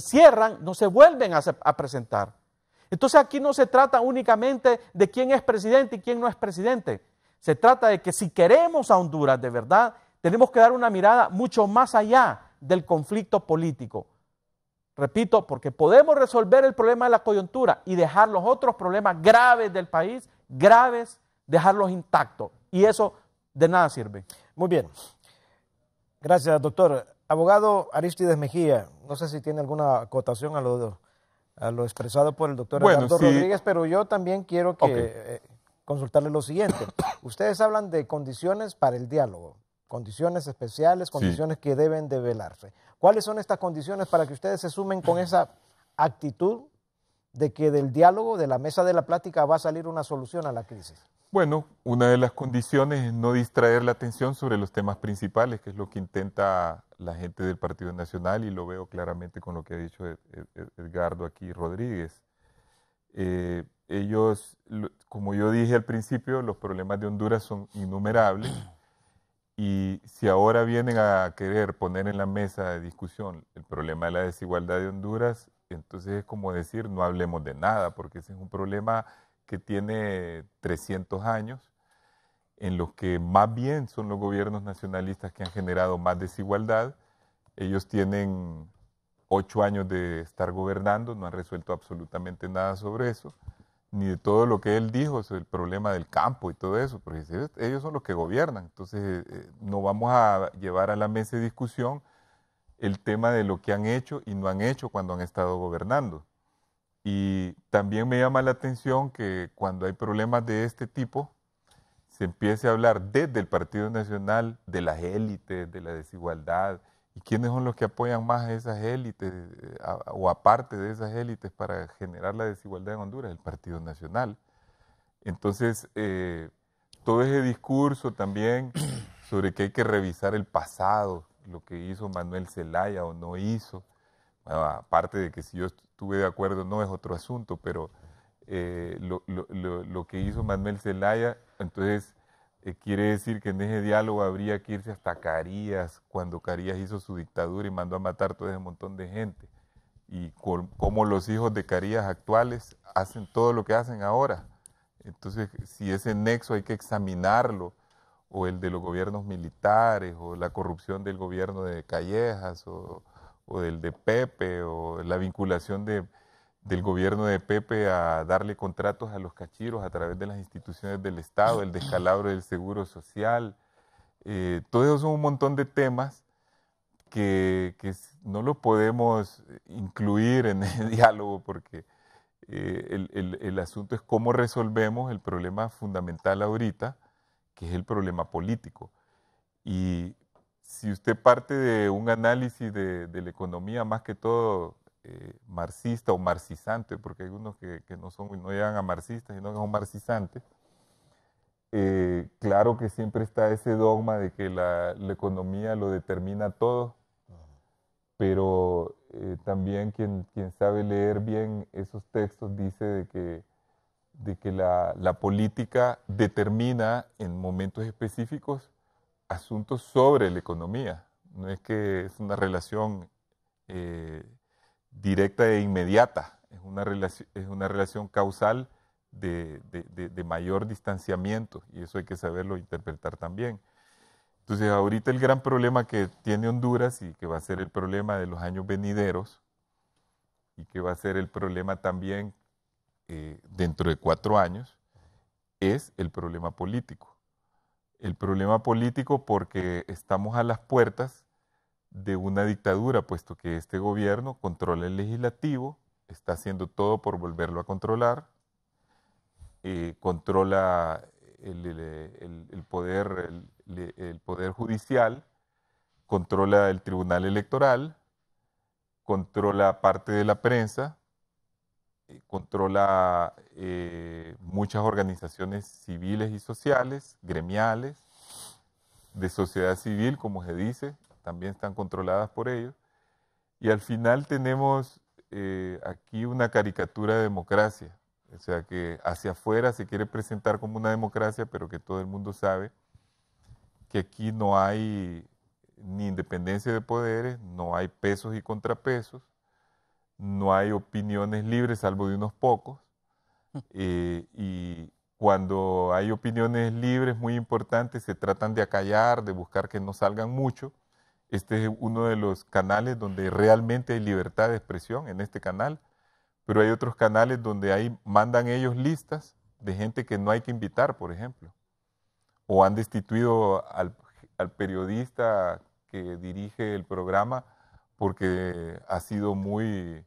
cierran, no se vuelven a presentar. Entonces aquí no se trata únicamente de quién es presidente y quién no es presidente. Se trata de que si queremos a Honduras de verdad, tenemos que dar una mirada mucho más allá del conflicto político. Repito, porque podemos resolver el problema de la coyuntura y dejar los otros problemas graves del país, graves, dejarlos intactos y eso de nada sirve. Muy bien. Gracias, doctor. Abogado Aristides Mejía, no sé si tiene alguna acotación a lo, a lo expresado por el doctor Rodríguez, pero yo también quiero que, eh, consultarle lo siguiente. Ustedes hablan de condiciones para el diálogo, condiciones especiales, condiciones que deben de velarse. ¿Cuáles son estas condiciones para que ustedes se sumen con esa actitud de que del diálogo, de la mesa de la plática, va a salir una solución a la crisis? Bueno, una de las condiciones es no distraer la atención sobre los temas principales, que es lo que intenta la gente del Partido Nacional y lo veo claramente con lo que ha dicho Edgardo aquí Rodríguez. Eh, ellos, como yo dije al principio, los problemas de Honduras son innumerables y si ahora vienen a querer poner en la mesa de discusión el problema de la desigualdad de Honduras, entonces es como decir, no hablemos de nada, porque ese es un problema que tiene 300 años, en los que más bien son los gobiernos nacionalistas que han generado más desigualdad. Ellos tienen ocho años de estar gobernando, no han resuelto absolutamente nada sobre eso, ni de todo lo que él dijo, sobre el problema del campo y todo eso, porque ellos son los que gobiernan. Entonces, eh, eh, no vamos a llevar a la mesa de discusión el tema de lo que han hecho y no han hecho cuando han estado gobernando. Y también me llama la atención que cuando hay problemas de este tipo, se empiece a hablar desde el Partido Nacional de las élites, de la desigualdad, y quiénes son los que apoyan más a esas élites o aparte de esas élites para generar la desigualdad en Honduras, el Partido Nacional. Entonces, eh, todo ese discurso también sobre que hay que revisar el pasado, lo que hizo Manuel Zelaya o no hizo. aparte de que si yo estuve de acuerdo no es otro asunto, pero eh, lo, que hizo Manuel Zelaya, entonces eh, quiere decir que en ese diálogo habría que irse hasta Carías, cuando Carías hizo su dictadura y mandó a matar todo ese montón de gente. Y como los hijos de Carías actuales hacen todo lo que hacen ahora. Entonces, si ese nexo hay que examinarlo o el de los gobiernos militares, o la corrupción del gobierno de Callejas, o, o del de Pepe, o la vinculación de, del gobierno de Pepe a darle contratos a los cachiros a través de las instituciones del Estado, el descalabro del seguro social. todos eh, todo son un montón de temas que, que no los podemos incluir en el diálogo porque eh, el, el asunto es cómo resolvemos el problema fundamental ahorita que es el problema político. Y si usted parte de un análisis de, la economía, más que todo eh, marxista o marxizante, porque hay unos que, no, son, no llegan a marxistas, sino que son marxizantes, eh, claro que siempre está ese dogma de que la, economía lo determina todo, pero eh, también quien, quien sabe leer bien esos textos dice de que de que la, la política determina en momentos específicos asuntos sobre la economía. No es que es una relación eh, directa e inmediata, es una, relación, es una relación causal de, de, de, de, mayor distanciamiento y eso hay que saberlo e interpretar también. Entonces ahorita el gran problema que tiene Honduras y que va a ser el problema de los años venideros y que va a ser el problema también eh, dentro de cuatro años es el problema político. El problema político porque estamos a las puertas de una dictadura, puesto que este gobierno controla el legislativo, está haciendo todo por volverlo a controlar, eh, controla el, poder, el, poder judicial, controla el tribunal electoral, controla parte de la prensa, eh, controla eh, muchas organizaciones civiles y sociales, gremiales, de sociedad civil, como se dice, también están controladas por ellos. Y al final tenemos eh, aquí una caricatura de democracia, o sea que hacia afuera se quiere presentar como una democracia, pero que todo el mundo sabe que aquí no hay ni independencia de poderes, no hay pesos y contrapesos, no hay opiniones libres, salvo de unos pocos. Eh, y cuando hay opiniones libres muy importantes, se tratan de acallar, de buscar que no salgan mucho. Este es uno de los canales donde realmente hay libertad de expresión, en este canal. Pero hay otros canales donde ahí mandan ellos listas de gente que no hay que invitar, por ejemplo. O han destituido al periodista que dirige el programa porque ha sido muy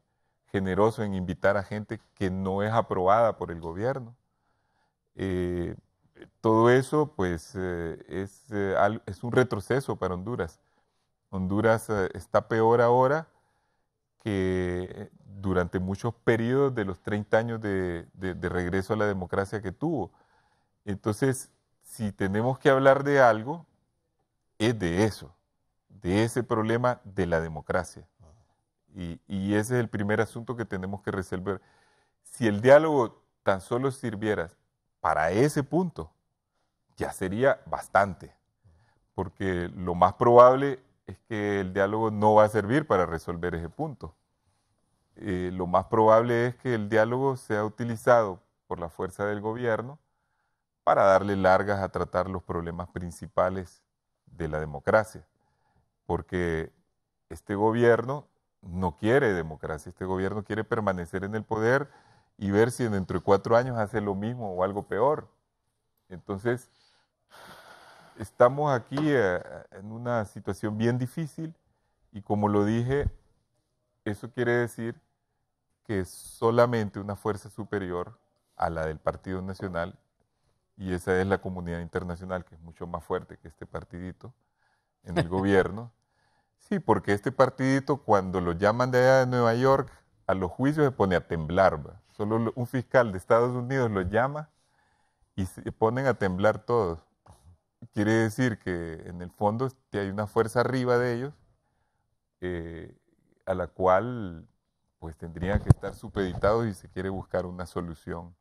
generoso en invitar a gente que no es aprobada por el gobierno. Eh, todo eso, pues, eh, eh, es, un retroceso para Honduras. Honduras está peor ahora que durante muchos periodos de los 30 años de regreso a la democracia que tuvo. Entonces, si tenemos que hablar de algo, es de eso, de ese problema de la democracia. Y, ese es el primer asunto que tenemos que resolver. Si el diálogo tan solo sirviera para ese punto, ya sería bastante, porque lo más probable es que el diálogo no va a servir para resolver ese punto. Eh, lo más probable es que el diálogo sea utilizado por la fuerza del gobierno para darle largas a tratar los problemas principales de la democracia, porque este gobierno no quiere democracia, este gobierno quiere permanecer en el poder y ver si dentro de cuatro años hace lo mismo o algo peor. Entonces, estamos aquí eh, en una situación bien difícil y como lo dije, eso quiere decir que solamente una fuerza superior a la del Partido Nacional, y esa es la comunidad internacional, que es mucho más fuerte que este partidito en el gobierno, Sí, porque este partidito cuando lo llaman de allá de Nueva York a los juicios se pone a temblar. Solo un fiscal de Estados Unidos lo llama y se ponen a temblar todos. Quiere decir que en el fondo este, hay una fuerza arriba de ellos eh, a la cual pues tendrían que estar supeditados y se quiere buscar una solución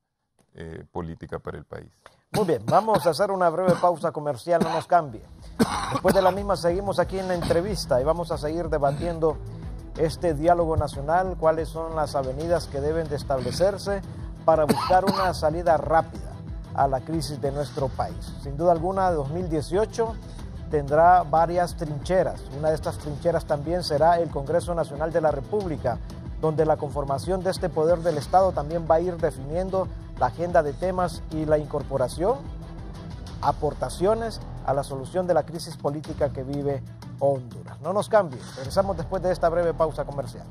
eh, política para el país. Muy bien, vamos a hacer una breve pausa comercial, no nos cambie. Después de la misma seguimos aquí en la entrevista y vamos a seguir debatiendo este diálogo nacional, cuáles son las avenidas que deben de establecerse para buscar una salida rápida a la crisis de nuestro país. Sin duda alguna, 2018 tendrá varias trincheras. Una de estas trincheras también será el Congreso Nacional de la República, donde la conformación de este poder del Estado también va a ir definiendo la agenda de temas y la incorporación, aportaciones a la solución de la crisis política que vive Honduras. No nos cambien, regresamos después de esta breve pausa comercial.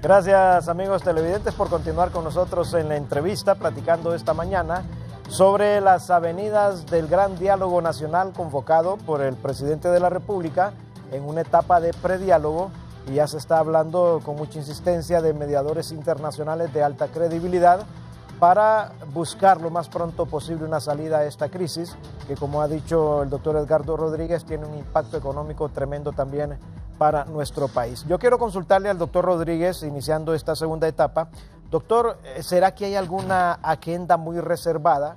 Gracias amigos televidentes por continuar con nosotros en la entrevista platicando esta mañana sobre las avenidas del gran diálogo nacional convocado por el presidente de la República en una etapa de prediálogo y ya se está hablando con mucha insistencia de mediadores internacionales de alta credibilidad para buscar lo más pronto posible una salida a esta crisis, que como ha dicho el doctor Edgardo Rodríguez, tiene un impacto económico tremendo también para nuestro país. Yo quiero consultarle al doctor Rodríguez, iniciando esta segunda etapa, Doctor, eh, ¿será que hay alguna agenda muy reservada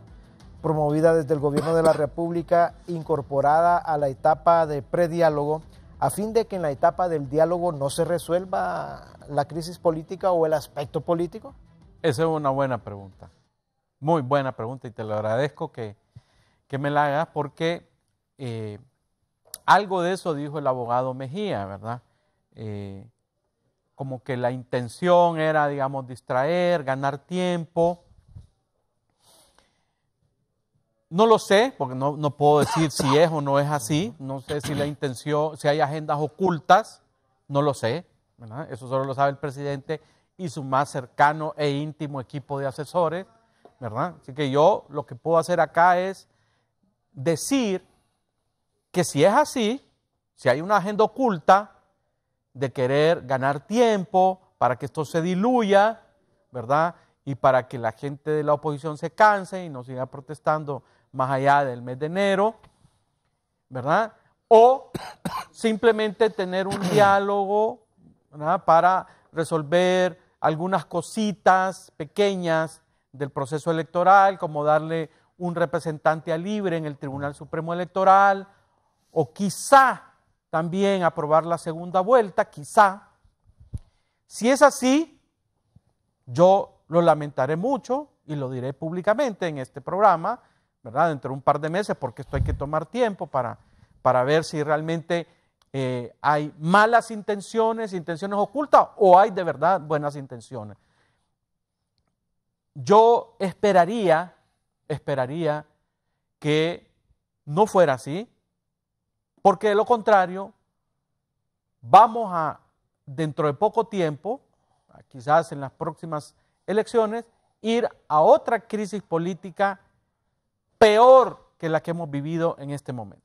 promovida desde el Gobierno de la República incorporada a la etapa de prediálogo a fin de que en la etapa del diálogo no se resuelva la crisis política o el aspecto político? Esa es una buena pregunta, muy buena pregunta y te lo agradezco que, me la hagas porque eh, algo de eso dijo el abogado Mejía, ¿verdad? Eh, como que la intención era, digamos, distraer, ganar tiempo. No lo sé, porque no, no, puedo decir si es o no es así. No sé si la intención, si hay agendas ocultas, no lo sé. Eso solo lo sabe el presidente y su más cercano e íntimo equipo de asesores. ¿verdad? Así que yo lo que puedo hacer acá es decir que si es así, si hay una agenda oculta, de querer ganar tiempo para que esto se diluya, ¿verdad? Y para que la gente de la oposición se canse y no siga protestando más allá del mes de enero, ¿verdad? O simplemente tener un diálogo ¿verdad? para resolver algunas cositas pequeñas del proceso electoral, como darle un representante a libre en el Tribunal Supremo Electoral, o quizá también aprobar la segunda vuelta, quizá. Si es así, yo lo lamentaré mucho y lo diré públicamente en este programa, ¿verdad? Dentro de un par de meses, porque esto hay que tomar tiempo para, para ver si realmente eh, hay malas intenciones, intenciones ocultas, o hay de verdad buenas intenciones. Yo esperaría, esperaría que no fuera así, porque de lo contrario, vamos a, dentro de poco tiempo, quizás en las próximas elecciones, ir a otra crisis política peor que la que hemos vivido en este momento.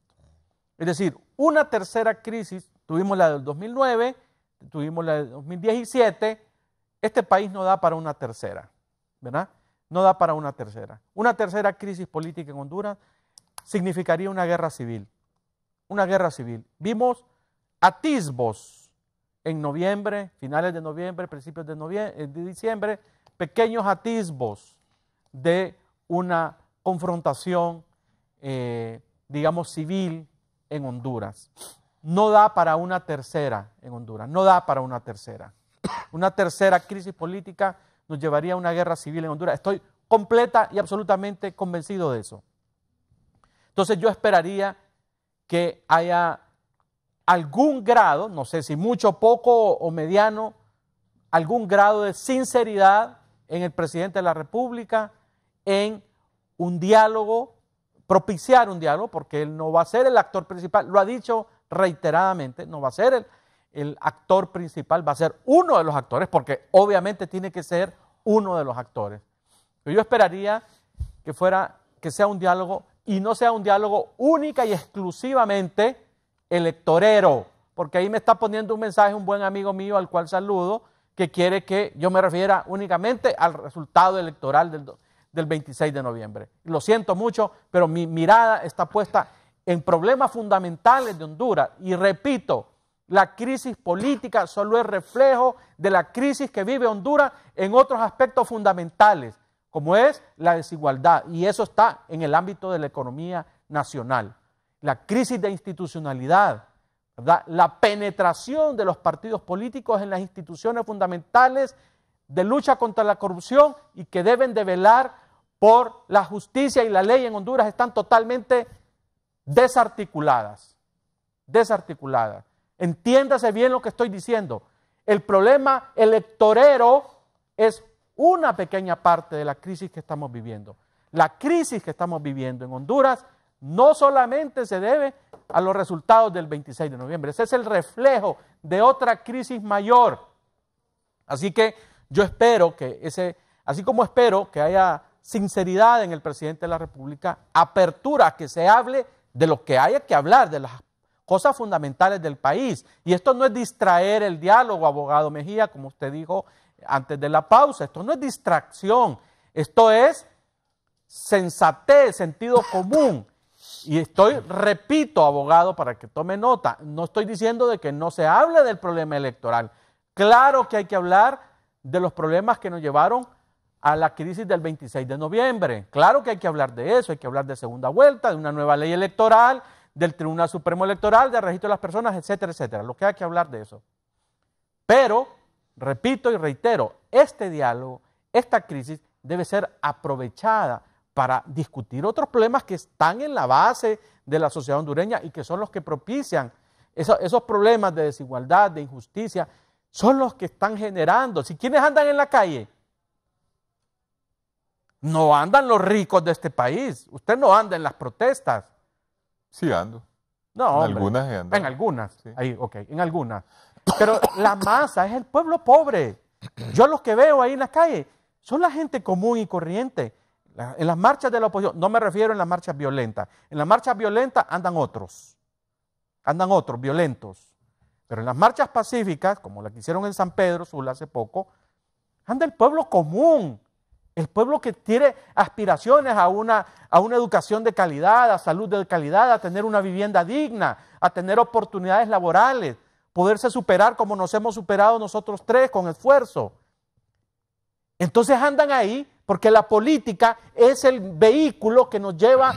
Es decir, una tercera crisis, tuvimos la del 2009, tuvimos la del 2017, este país no da para una tercera, ¿verdad? No da para una tercera. Una tercera crisis política en Honduras significaría una guerra civil una guerra civil. Vimos atisbos en noviembre, finales de noviembre, principios de, eh, de diciembre, pequeños atisbos de una confrontación, eh, digamos, civil en Honduras. No da para una tercera en Honduras, no da para una tercera. Una tercera crisis política nos llevaría a una guerra civil en Honduras. Estoy completa y absolutamente convencido de eso. Entonces yo esperaría que haya algún grado, no sé si mucho, poco o mediano, algún grado de sinceridad en el presidente de la República, en un diálogo, propiciar un diálogo, porque él no va a ser el actor principal, lo ha dicho reiteradamente, no va a ser el, el actor principal, va a ser uno de los actores, porque obviamente tiene que ser uno de los actores. Yo esperaría que fuera, que sea un diálogo y no sea un diálogo única y exclusivamente electorero, porque ahí me está poniendo un mensaje un buen amigo mío al cual saludo, que quiere que yo me refiera únicamente al resultado electoral del, del 26 de noviembre. Lo siento mucho, pero mi mirada está puesta en problemas fundamentales de Honduras. Y repito, la crisis política solo es reflejo de la crisis que vive Honduras en otros aspectos fundamentales como es la desigualdad. Y eso está en el ámbito de la economía nacional. La crisis de institucionalidad, la penetración de los partidos políticos en las instituciones fundamentales de lucha contra la corrupción y que deben de velar por la justicia y la ley en Honduras están totalmente desarticuladas. Desarticuladas. Entiéndase bien lo que estoy diciendo. El problema electorero es una pequeña parte de la crisis que estamos viviendo. La crisis que estamos viviendo en Honduras no solamente se debe a los resultados del 26 de noviembre, ese es el reflejo de otra crisis mayor. Así que yo espero que ese, así como espero que haya sinceridad en el presidente de la República, apertura, que se hable de lo que haya que hablar, de las cosas fundamentales del país. Y esto no es distraer el diálogo, abogado Mejía, como usted dijo antes de la pausa. Esto no es distracción, esto es sensatez, sentido común. Y estoy, repito, abogado, para que tome nota, no estoy diciendo de que no se hable del problema electoral. Claro que hay que hablar de los problemas que nos llevaron a la crisis del 26 de noviembre. Claro que hay que hablar de eso, hay que hablar de segunda vuelta, de una nueva ley electoral, del Tribunal Supremo Electoral, del registro de las personas, etcétera, etcétera. Lo que hay que hablar de eso. Pero repito y reitero, este diálogo, esta crisis debe ser aprovechada para discutir otros problemas que están en la base de la sociedad hondureña y que son los que propician esos, problemas de desigualdad, de injusticia, son los que están generando. Si quienes andan en la calle, no andan los ricos de este país. Usted no anda en las protestas. Sí ando. No, en algunas En algunas. Ahí, ok, en algunas. Pero la masa es el pueblo pobre. Yo los que veo ahí en las calles son la gente común y corriente. en las marchas de la oposición, no me refiero en las marchas violentas. En las marchas violentas andan otros. Andan otros, violentos. Pero en las marchas pacíficas, como la que hicieron en San Pedro Sula hace poco, anda el pueblo común, el pueblo que tiene aspiraciones a una, a una educación de calidad, a salud de calidad, a tener una vivienda digna, a tener oportunidades laborales, poderse superar como nos hemos superado nosotros tres con esfuerzo. Entonces andan ahí porque la política es el vehículo que nos lleva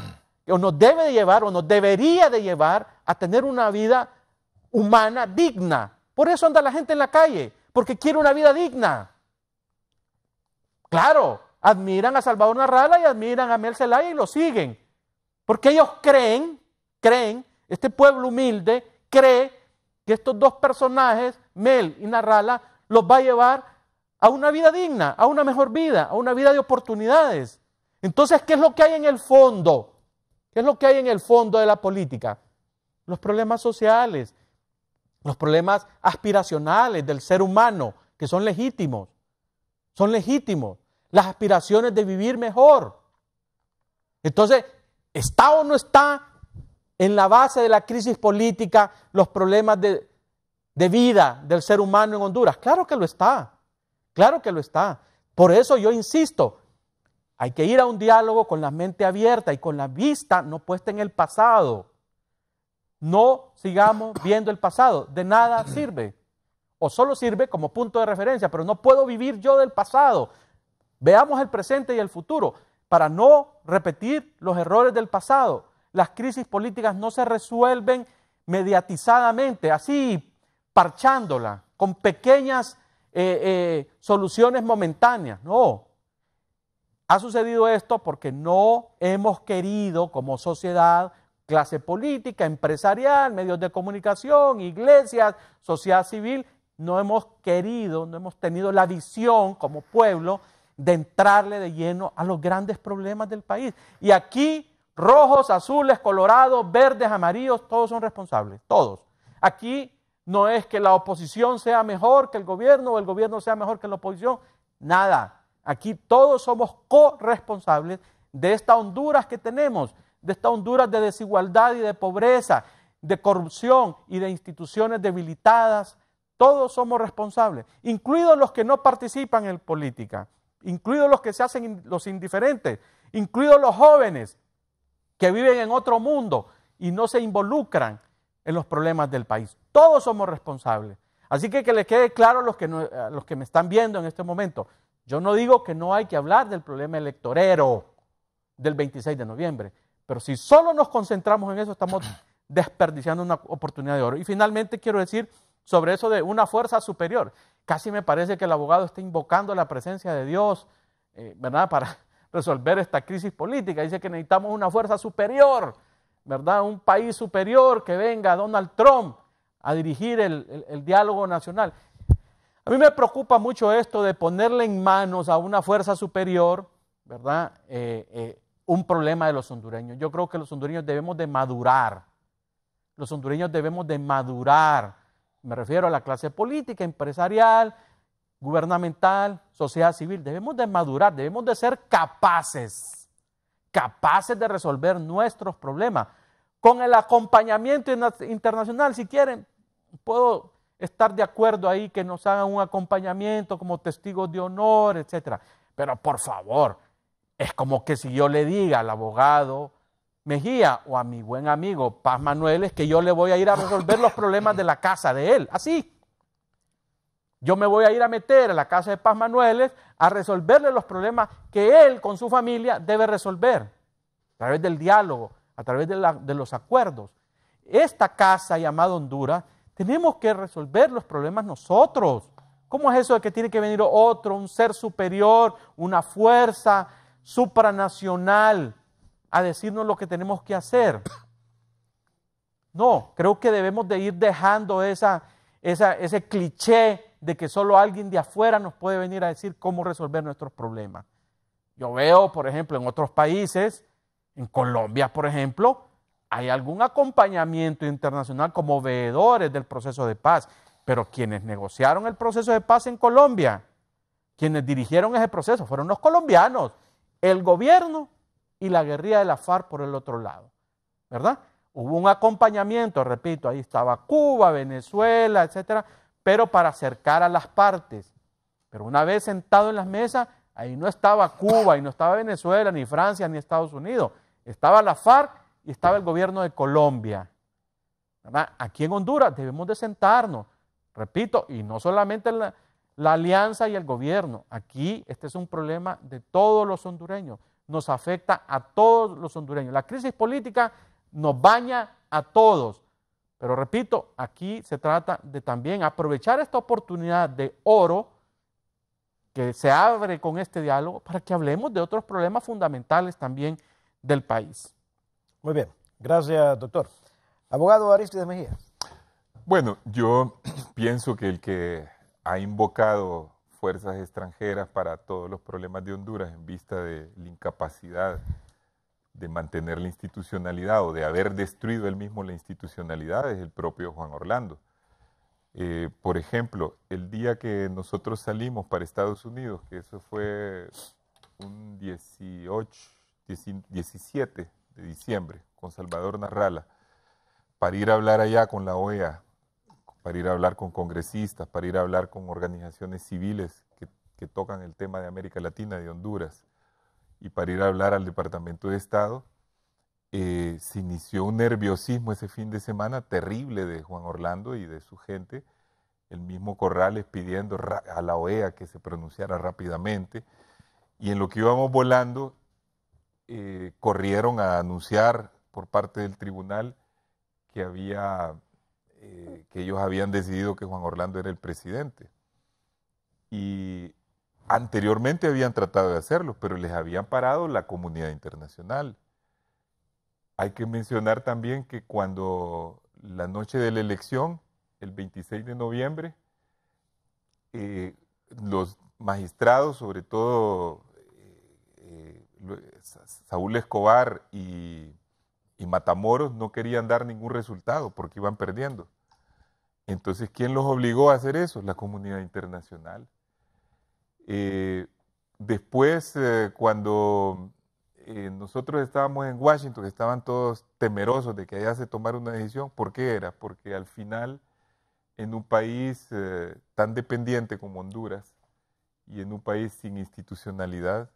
o nos debe de llevar o nos debería de llevar a tener una vida humana digna. Por eso anda la gente en la calle, porque quiere una vida digna. Claro, admiran a Salvador Narrala y admiran a Mel Zelaya y lo siguen. Porque ellos creen, creen, este pueblo humilde cree que estos dos personajes, Mel y Narrala, los va a llevar a una vida digna, a una mejor vida, a una vida de oportunidades. Entonces, ¿qué es lo que hay en el fondo? ¿Qué es lo que hay en el fondo de la política? Los problemas sociales, los problemas aspiracionales del ser humano, que son legítimos, son legítimos las aspiraciones de vivir mejor. Entonces, ¿está o no está en la base de la crisis política los problemas de, vida del ser humano en Honduras? Claro que lo está, claro que lo está. Por eso yo insisto, hay que ir a un diálogo con la mente abierta y con la vista no puesta en el pasado. No sigamos viendo el pasado, de nada sirve. O solo sirve como punto de referencia, pero no puedo vivir yo del pasado. Veamos el presente y el futuro para no repetir los errores del pasado. Las crisis políticas no se resuelven mediatizadamente, así parchándola, con pequeñas eh, eh, soluciones momentáneas. No. Ha sucedido esto porque no hemos querido como sociedad, clase política, empresarial, medios de comunicación, iglesias, sociedad civil, no hemos querido, no hemos tenido la visión como pueblo de entrarle de lleno a los grandes problemas del país. Y aquí, rojos, azules, colorados, verdes, amarillos, todos son responsables, todos. Aquí no es que la oposición sea mejor que el gobierno o el gobierno sea mejor que la oposición, nada. Aquí todos somos corresponsables de esta Honduras que tenemos, de esta Honduras de desigualdad y de pobreza, de corrupción y de instituciones debilitadas. Todos somos responsables, incluidos los que no participan en política. Incluido los que se hacen los indiferentes, incluidos los jóvenes que viven en otro mundo y no se involucran en los problemas del país. Todos somos responsables. Así que que les quede claro a los que, los que me están viendo en este momento, yo no digo que no hay que hablar del problema electorero del 26 de noviembre, pero si solo nos concentramos en eso estamos desperdiciando una oportunidad de oro. Y finalmente quiero decir sobre eso de una fuerza superior. Casi me parece que el abogado está invocando la presencia de Dios, eh, ¿verdad? Para resolver esta crisis política. Dice que necesitamos una fuerza superior, ¿verdad? Un país superior que venga Donald Trump a dirigir el, diálogo nacional. A mí me preocupa mucho esto de ponerle en manos a una fuerza superior, ¿verdad? Eh, eh, un problema de los hondureños. Yo creo que los hondureños debemos de madurar. Los hondureños debemos de madurar me refiero a la clase política, empresarial, gubernamental, sociedad civil. Debemos de madurar, debemos de ser capaces, capaces de resolver nuestros problemas. Con el acompañamiento internacional, si quieren, puedo estar de acuerdo ahí que nos hagan un acompañamiento como testigos de honor, etcétera. Pero por favor, es como que si yo le diga al abogado, Mejía o a mi buen amigo Paz Manuel es que yo le voy a ir a resolver los problemas de la casa de él. Así. Yo me voy a ir a meter a la casa de Paz Manuel a resolverle los problemas que él con su familia debe resolver. A través del diálogo, a través de, de los acuerdos. Esta casa llamada Honduras, tenemos que resolver los problemas nosotros. ¿Cómo es eso de que tiene que venir otro, un ser superior, una fuerza supranacional? a decirnos lo que tenemos que hacer. No, creo que debemos de ir dejando esa, ese cliché de que solo alguien de afuera nos puede venir a decir cómo resolver nuestros problemas. Yo veo, por ejemplo, en otros países, en Colombia, por ejemplo, hay algún acompañamiento internacional como veedores del proceso de paz, pero quienes negociaron el proceso de paz en Colombia, quienes dirigieron ese proceso, fueron los colombianos. El gobierno y la guerrilla de la FARC por el otro lado, ¿verdad? Hubo un acompañamiento, repito, ahí estaba Cuba, Venezuela, etcétera, pero para acercar a las partes. Pero una vez sentado en las mesas, ahí no estaba Cuba, y no estaba Venezuela, ni Francia, ni Estados Unidos. Estaba la FARC y estaba el gobierno de Colombia. Aquí en Honduras debemos de sentarnos, repito, y no solamente la alianza y el gobierno. Aquí este es un problema de todos los hondureños nos afecta a todos los hondureños. La crisis política nos baña a todos. Pero repito, aquí se trata de también aprovechar esta oportunidad de oro que se abre con este diálogo para que hablemos de otros problemas fundamentales también del país. Muy bien, gracias doctor. Abogado Aristides Mejía. Bueno, yo pienso que el que ha invocado fuerzas extranjeras para todos los problemas de Honduras en vista de la incapacidad de mantener la institucionalidad o de haber destruido él mismo la institucionalidad es el propio Juan Orlando. Eh, por ejemplo, el día que nosotros salimos para Estados Unidos, que eso fue un 18, 17 de diciembre, con Salvador Narrala, para ir a hablar allá con la OEA para ir a hablar con congresistas, para ir a hablar con organizaciones civiles que, tocan el tema de América Latina, de Honduras, y para ir a hablar al Departamento de Estado, eh, se inició un nerviosismo ese fin de semana terrible de Juan Orlando y de su gente, el mismo Corrales pidiendo a la OEA que se pronunciara rápidamente, y en lo que íbamos volando, eh, corrieron a anunciar por parte del tribunal que había eh, que ellos habían decidido que Juan Orlando era el presidente. Y anteriormente habían tratado de hacerlo, pero les habían parado la comunidad internacional. Hay que mencionar también que cuando la noche de la elección, el 26 de noviembre, eh, los magistrados, sobre todo eh, Saúl Escobar y y Matamoros no querían dar ningún resultado porque iban perdiendo. Entonces, ¿quién los obligó a hacer eso? La comunidad internacional. Eh, después, eh, cuando eh, nosotros estábamos en Washington, estaban todos temerosos de que allá se tomara una decisión, ¿por qué era? Porque al final, en un país tan dependiente como Honduras y en un país sin institucionalidad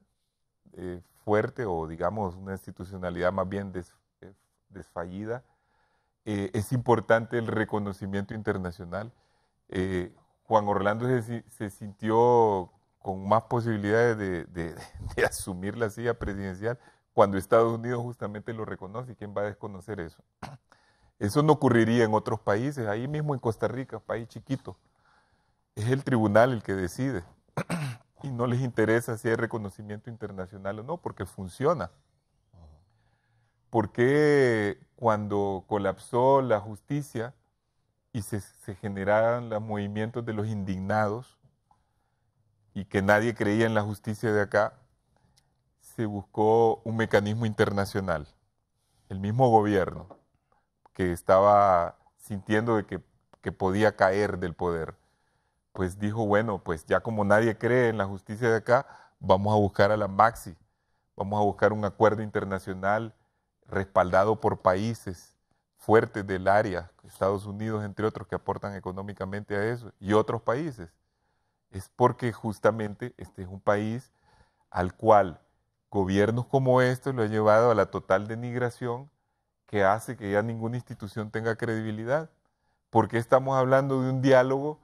fuerte o digamos una institucionalidad más bien desfavorable, desfallida. Eh, es importante el reconocimiento internacional. Eh, Juan Orlando se, sintió con más posibilidades de, asumir la silla presidencial cuando Estados Unidos justamente lo reconoce. ¿Y quién va a desconocer eso? Eso no ocurriría en otros países, ahí mismo en Costa Rica, país chiquito. Es el tribunal el que decide. Y no les interesa si hay reconocimiento internacional o no, porque funciona. Porque cuando colapsó la justicia y se, generaron los movimientos de los indignados y que nadie creía en la justicia de acá, se buscó un mecanismo internacional? El mismo gobierno que estaba sintiendo de que, que podía caer del poder, pues dijo, bueno, pues ya como nadie cree en la justicia de acá, vamos a buscar a la Maxi, vamos a buscar un acuerdo internacional respaldado por países fuertes del área, Estados Unidos entre otros, que aportan económicamente a eso, y otros países. Es porque justamente este es un país al cual gobiernos como este lo han llevado a la total denigración que hace que ya ninguna institución tenga credibilidad. Porque estamos hablando de un diálogo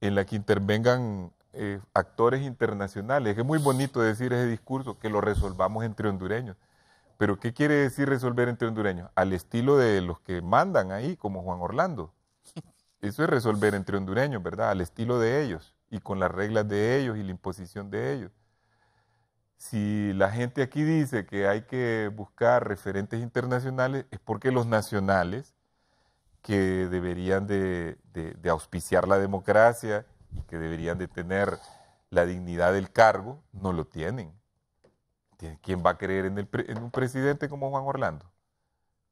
en la que intervengan eh, actores internacionales. Es muy bonito decir ese discurso, que lo resolvamos entre hondureños. Pero ¿qué quiere decir resolver entre hondureños? Al estilo de los que mandan ahí, como Juan Orlando. Eso es resolver entre hondureños, ¿verdad? Al estilo de ellos y con las reglas de ellos y la imposición de ellos. Si la gente aquí dice que hay que buscar referentes internacionales, es porque los nacionales, que deberían de, auspiciar la democracia y que deberían de tener la dignidad del cargo, no lo tienen. ¿quién va a creer en, un presidente como Juan Orlando?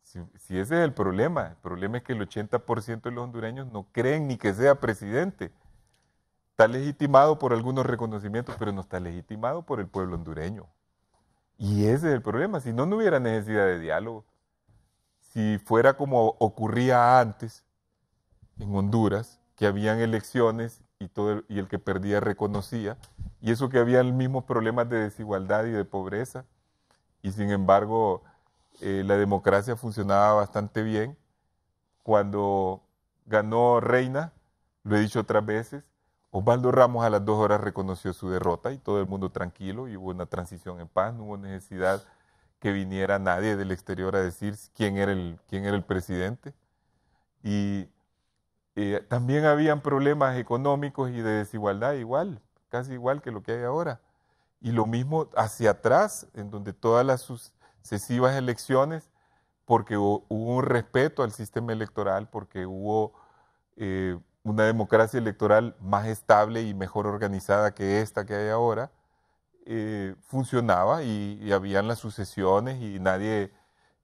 Si, si, ese es el problema, el problema es que el 80% de los hondureños no creen ni que sea presidente. Está legitimado por algunos reconocimientos, pero no está legitimado por el pueblo hondureño. Y ese es el problema, si no, no hubiera necesidad de diálogo. Si fuera como ocurría antes en Honduras, que habían elecciones y, todo el, y el que perdía reconocía, y eso que había el mismo problemas de desigualdad y de pobreza, y sin embargo eh, la democracia funcionaba bastante bien. Cuando ganó Reina, lo he dicho otras veces, Osvaldo Ramos a las dos horas reconoció su derrota y todo el mundo tranquilo y hubo una transición en paz, no hubo necesidad que viniera nadie del exterior a decir quién era el, quién era el presidente. Y también habían problemas económicos y de desigualdad igual, casi igual que lo que hay ahora. Y lo mismo hacia atrás, en donde todas las sucesivas elecciones, porque hubo un respeto al sistema electoral, porque hubo eh, una democracia electoral más estable y mejor organizada que esta que hay ahora, eh, funcionaba y, habían las sucesiones y nadie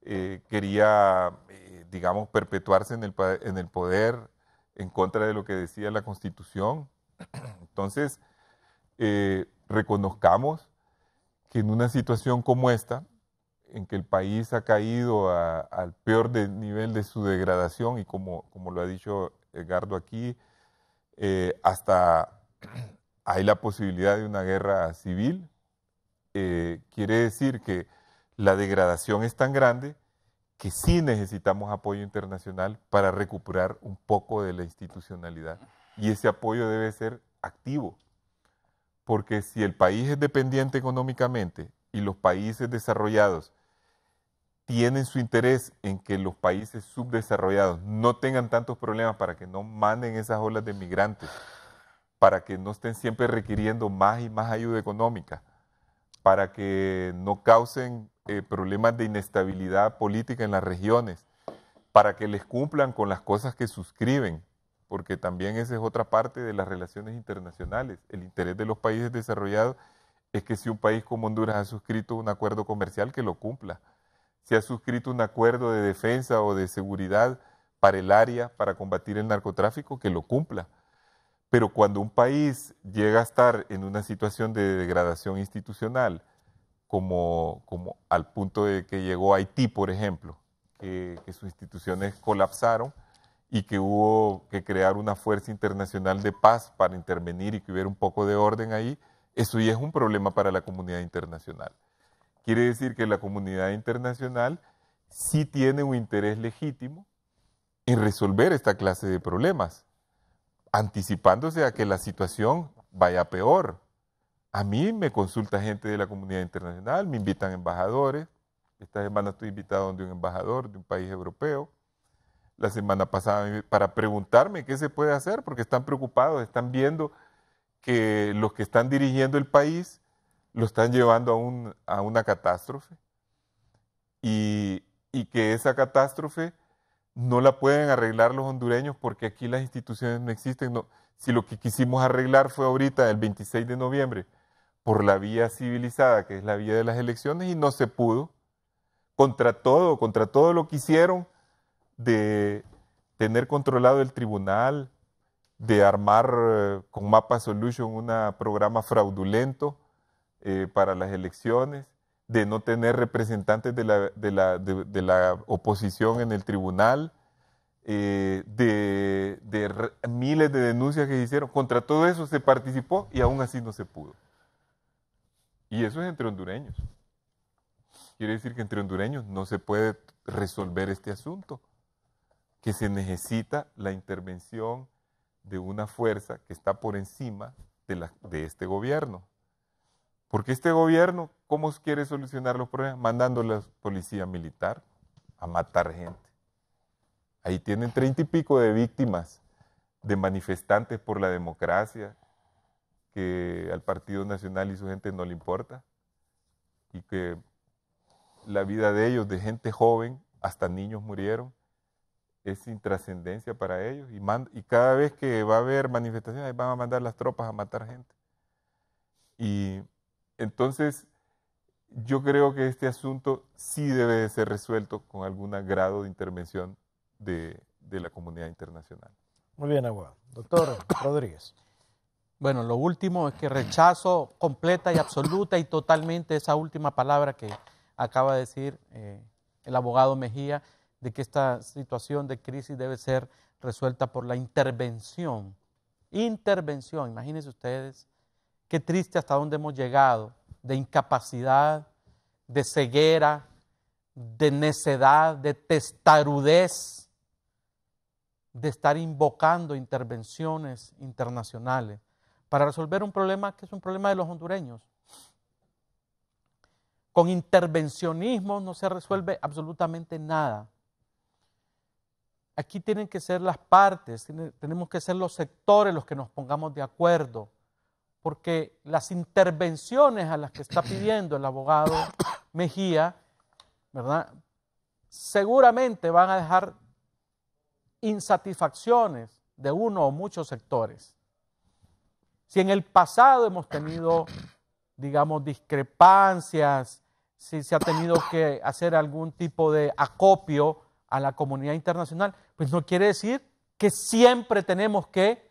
eh, quería, digamos, perpetuarse en el, en el poder en contra de lo que decía la Constitución. Entonces, eh, reconozcamos que en una situación como esta, en que el país ha caído al peor nivel de su degradación y como, como lo ha dicho Edgardo aquí, eh, hasta hay la posibilidad de una guerra civil. Eh, quiere decir que la degradación es tan grande que sí necesitamos apoyo internacional para recuperar un poco de la institucionalidad. Y ese apoyo debe ser activo, porque si el país es dependiente económicamente y los países desarrollados tienen su interés en que los países subdesarrollados no tengan tantos problemas para que no manden esas olas de migrantes, para que no estén siempre requiriendo más y más ayuda económica, para que no causen eh, problemas de inestabilidad política en las regiones, para que les cumplan con las cosas que suscriben, porque también esa es otra parte de las relaciones internacionales. El interés de los países desarrollados es que si un país como Honduras ha suscrito un acuerdo comercial, que lo cumpla. Si ha suscrito un acuerdo de defensa o de seguridad para el área, para combatir el narcotráfico, que lo cumpla. Pero cuando un país llega a estar en una situación de degradación institucional, como, como al punto de que llegó Haití, por ejemplo, que, que, sus instituciones colapsaron y que hubo que crear una fuerza internacional de paz para intervenir y que hubiera un poco de orden ahí, eso ya es un problema para la comunidad internacional. Quiere decir que la comunidad internacional sí tiene un interés legítimo en resolver esta clase de problemas, anticipándose a que la situación vaya peor a mí me consulta gente de la comunidad internacional, me invitan embajadores. Esta semana estoy invitado de un embajador de un país europeo. La semana pasada para preguntarme qué se puede hacer, porque están preocupados, están viendo que los que están dirigiendo el país lo están llevando a, una catástrofe y, que esa catástrofe no la pueden arreglar los hondureños porque aquí las instituciones no existen. si lo que quisimos arreglar fue ahorita, el 26 de noviembre, por la vía civilizada, que es la vía de las elecciones, y no se pudo. Contra todo, contra todo lo que hicieron de tener controlado el tribunal, de armar eh, con Mapa Solution un programa fraudulento eh, para las elecciones, de no tener representantes de la, oposición en el tribunal, eh, de, miles de denuncias que hicieron. Contra todo eso se participó y aún así no se pudo. Y eso es entre hondureños. Quiere decir que entre hondureños no se puede resolver este asunto, que se necesita la intervención de una fuerza que está por encima de, este gobierno. Porque este gobierno, ¿cómo quiere solucionar los problemas? Mandando la policía militar a matar gente. Ahí tienen treinta y pico de víctimas de manifestantes por la democracia, que al Partido Nacional y su gente no le importa y que la vida de ellos, de gente joven, hasta niños murieron, es sin trascendencia para ellos y, cada vez que va a haber manifestaciones van a mandar las tropas a matar gente. Y entonces yo creo que este asunto sí debe ser resuelto con algún grado de intervención de, de la comunidad internacional. Muy bien, Agua. Doctor Rodríguez. Bueno, lo último es que rechazo completa y absoluta y totalmente esa última palabra que acaba de decir eh, el abogado Mejía, de que esta situación de crisis debe ser resuelta por la intervención. Intervención, imagínense ustedes, qué triste hasta dónde hemos llegado, de incapacidad, de ceguera, de necedad, de testarudez, de estar invocando intervenciones internacionales para resolver un problema que es un problema de los hondureños. Con intervencionismo no se resuelve absolutamente nada. Aquí tienen que ser las partes, tenemos que ser los sectores los que nos pongamos de acuerdo, porque las intervenciones a las que está pidiendo el abogado Mejía, ¿verdad? Seguramente van a dejar insatisfacciones de uno o muchos sectores. Si en el pasado hemos tenido, digamos, discrepancias, si se ha tenido que hacer algún tipo de acopio a la comunidad internacional, pues no quiere decir que siempre tenemos que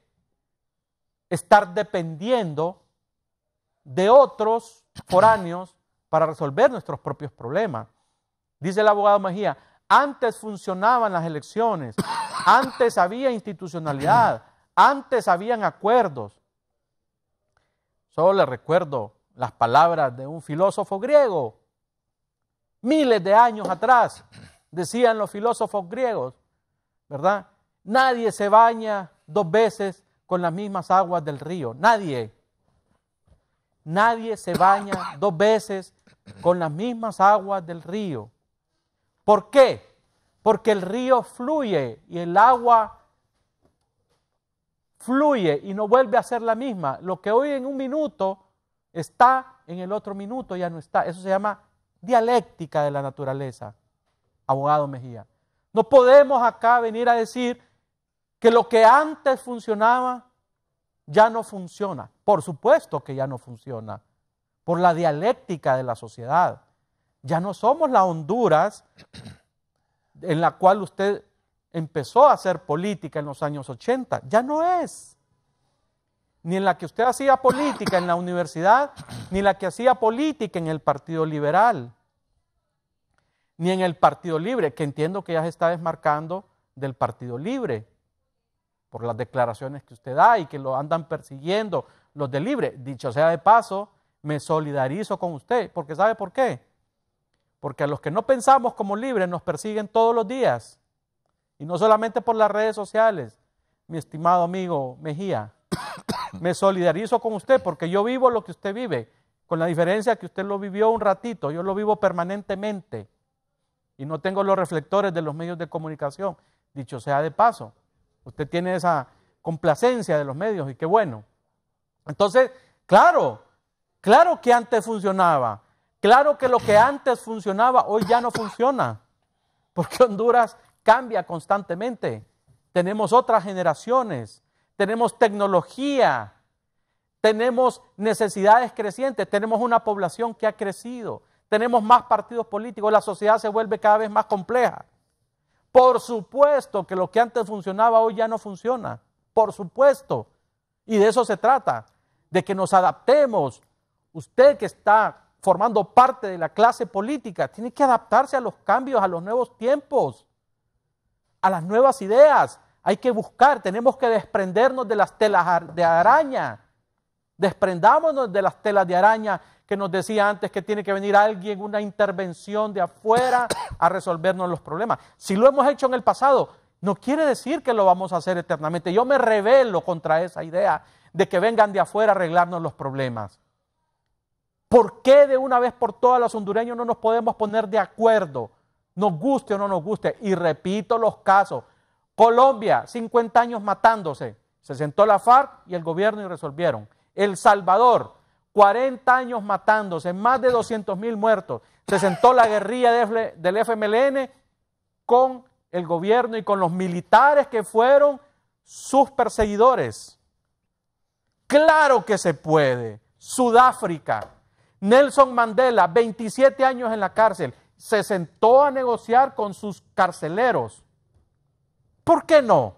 estar dependiendo de otros foráneos para resolver nuestros propios problemas. Dice el abogado Mejía, antes funcionaban las elecciones, antes había institucionalidad, antes habían acuerdos. Solo les recuerdo las palabras de un filósofo griego. Miles de años atrás decían los filósofos griegos, ¿verdad? Nadie se baña dos veces con las mismas aguas del río. Nadie. Nadie se baña dos veces con las mismas aguas del río. ¿Por qué? Porque el río fluye y el agua fluye y no vuelve a ser la misma. Lo que hoy en un minuto está, en el otro minuto ya no está. Eso se llama dialéctica de la naturaleza, abogado Mejía. No podemos acá venir a decir que lo que antes funcionaba ya no funciona. Por supuesto que ya no funciona, por la dialéctica de la sociedad. Ya no somos la Honduras en la cual usted empezó a hacer política en los años 80. Ya no es. Ni en la que usted hacía política en la universidad, ni la que hacía política en el Partido Liberal, ni en el Partido Libre, que entiendo que ya se está desmarcando del Partido Libre por las declaraciones que usted da y que lo andan persiguiendo los de Libre. Dicho sea de paso, me solidarizo con usted, porque ¿sabe por qué? Porque a los que no pensamos como libres nos persiguen todos los días y no solamente por las redes sociales, mi estimado amigo Mejía. Me solidarizo con usted porque yo vivo lo que usted vive, con la diferencia que usted lo vivió un ratito, yo lo vivo permanentemente y no tengo los reflectores de los medios de comunicación. Dicho sea de paso, usted tiene esa complacencia de los medios y qué bueno. Entonces, claro, claro que antes funcionaba, claro que lo que antes funcionaba hoy ya no funciona, porque Honduras cambia constantemente. Tenemos otras generaciones, tenemos tecnología, tenemos necesidades crecientes, tenemos una población que ha crecido, tenemos más partidos políticos, la sociedad se vuelve cada vez más compleja. Por supuesto que lo que antes funcionaba hoy ya no funciona, por supuesto. Y de eso se trata, de que nos adaptemos. Usted que está formando parte de la clase política tiene que adaptarse a los cambios, a los nuevos tiempos a las nuevas ideas. Hay que buscar, tenemos que desprendernos de las telas de araña. Desprendámonos de las telas de araña que nos decía antes que tiene que venir alguien, una intervención de afuera a resolvernos los problemas. Si lo hemos hecho en el pasado, no quiere decir que lo vamos a hacer eternamente. Yo me rebelo contra esa idea de que vengan de afuera a arreglarnos los problemas. ¿Por qué de una vez por todas los hondureños no nos podemos poner de acuerdo nos guste o no nos guste. Y repito los casos. Colombia, 50 años matándose. Se sentó la FARC y el gobierno y resolvieron. El Salvador, 40 años matándose, más de 200 mil muertos. Se sentó la guerrilla e, del FMLN con el gobierno y con los militares que fueron sus perseguidores. Claro que se puede. Sudáfrica, Nelson Mandela, 27 años en la cárcel se sentó a negociar con sus carceleros. ¿Por qué no?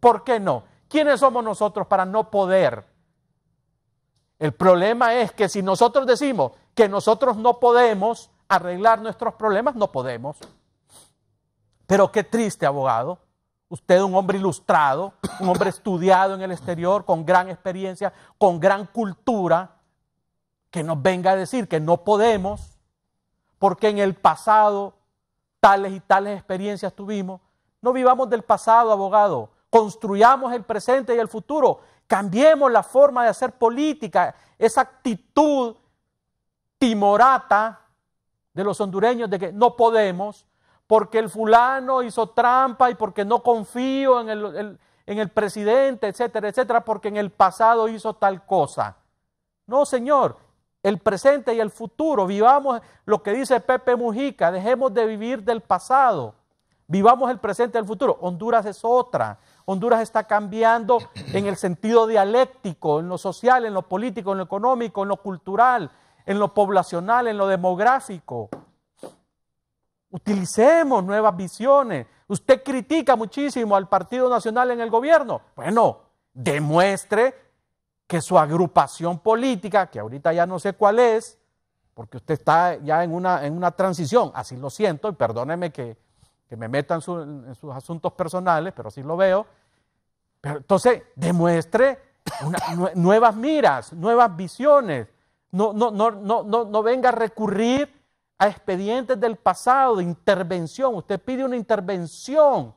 ¿Por qué no? ¿Quiénes somos nosotros para no poder? El problema es que si nosotros decimos que nosotros no podemos arreglar nuestros problemas, no podemos. Pero qué triste, abogado. Usted, un hombre ilustrado, un hombre estudiado en el exterior, con gran experiencia, con gran cultura, que nos venga a decir que no podemos porque en el pasado tales y tales experiencias tuvimos. No vivamos del pasado, abogado. Construyamos el presente y el futuro. Cambiemos la forma de hacer política, esa actitud timorata de los hondureños de que no podemos, porque el fulano hizo trampa y porque no confío en el, presidente, etcétera, etcétera, porque en el pasado hizo tal cosa. No, señor, el presente y el futuro. Vivamos lo que dice Pepe Mujica, dejemos de vivir del pasado, vivamos el presente y el futuro. Honduras es otra. Honduras está cambiando en el sentido dialéctico, en lo social, en lo político, en lo económico, en lo cultural, en lo poblacional, en lo demográfico. Utilicemos nuevas visiones. Usted critica muchísimo al Partido Nacional en el gobierno. Bueno, demuestre que su agrupación política, que ahorita ya no sé cuál es, porque usted está ya en una, en una transición, así lo siento, y perdóneme que, me meta en, sus asuntos personales, pero así lo veo. Pero entonces, demuestre nuevas miras, nuevas visiones. No, no, no, no venga a recurrir a expedientes del pasado, de intervención. Usted pide una intervención.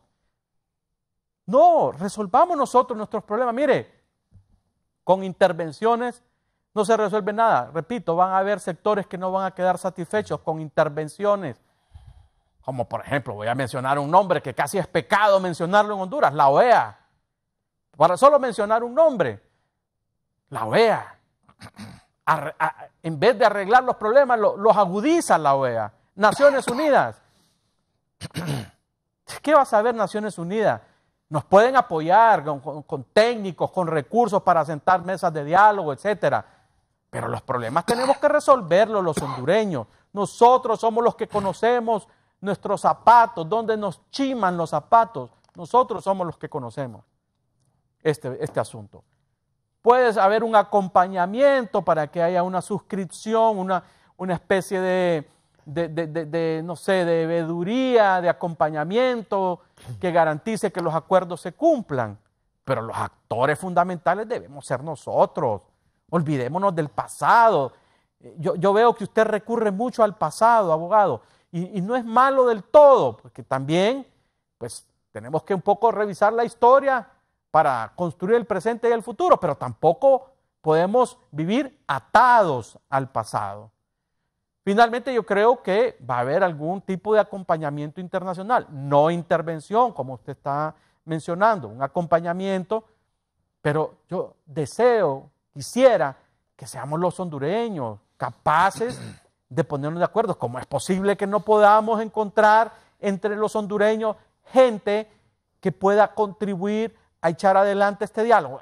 No, resolvamos nosotros nuestros problemas. Mire, con intervenciones no se resuelve nada. Repito, van a haber sectores que no van a quedar satisfechos con intervenciones. Como por ejemplo, voy a mencionar un nombre que casi es pecado mencionarlo en Honduras, la OEA. Para solo mencionar un nombre, la OEA. en vez de arreglar los problemas, los agudiza la OEA. Naciones Unidas. ¿Qué va a saber Naciones Unidas nos pueden apoyar con, técnicos, con recursos para sentar mesas de diálogo, etcétera. Pero los problemas tenemos que resolverlos los hondureños. Nosotros somos los que conocemos nuestros zapatos, dónde nos chiman los zapatos. Nosotros somos los que conocemos este, este asunto. Puede haber un acompañamiento para que haya una suscripción, una, una especie de, no sé, de veeduría, de acompañamiento, que garantice que los acuerdos se cumplan, pero los actores fundamentales debemos ser nosotros. Olvidémonos del pasado. Eh, yo, veo que usted recurre mucho al pasado, abogado, y, y no es malo del todo, porque también, pues, tenemos que un poco revisar la historia para construir el presente y el futuro, pero tampoco podemos vivir atados al pasado. Finalmente, yo creo que va a haber algún tipo de acompañamiento internacional, no intervención, como usted está mencionando, un acompañamiento, pero yo deseo, quisiera que seamos los hondureños capaces de ponernos de acuerdo. ¿Cómo es posible que no podamos encontrar entre los hondureños gente que pueda contribuir a echar adelante este diálogo?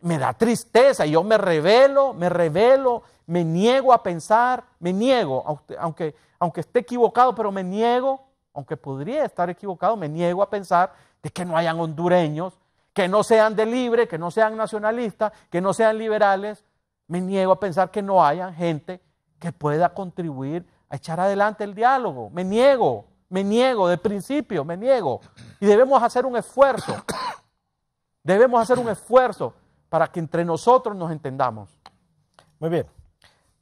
me, da tristeza, yo me revelo, me revelo, me niego a pensar, me niego, aunque, aunque esté equivocado, pero me niego, aunque podría estar equivocado, me niego a pensar de que no hayan hondureños, que no sean de libre, que no sean nacionalistas, que no sean liberales. Me niego a pensar que no hayan gente que pueda contribuir a echar adelante el diálogo. Me niego, me niego de principio, me niego. Y debemos hacer un esfuerzo. Debemos hacer un esfuerzo para que entre nosotros nos entendamos. Muy bien.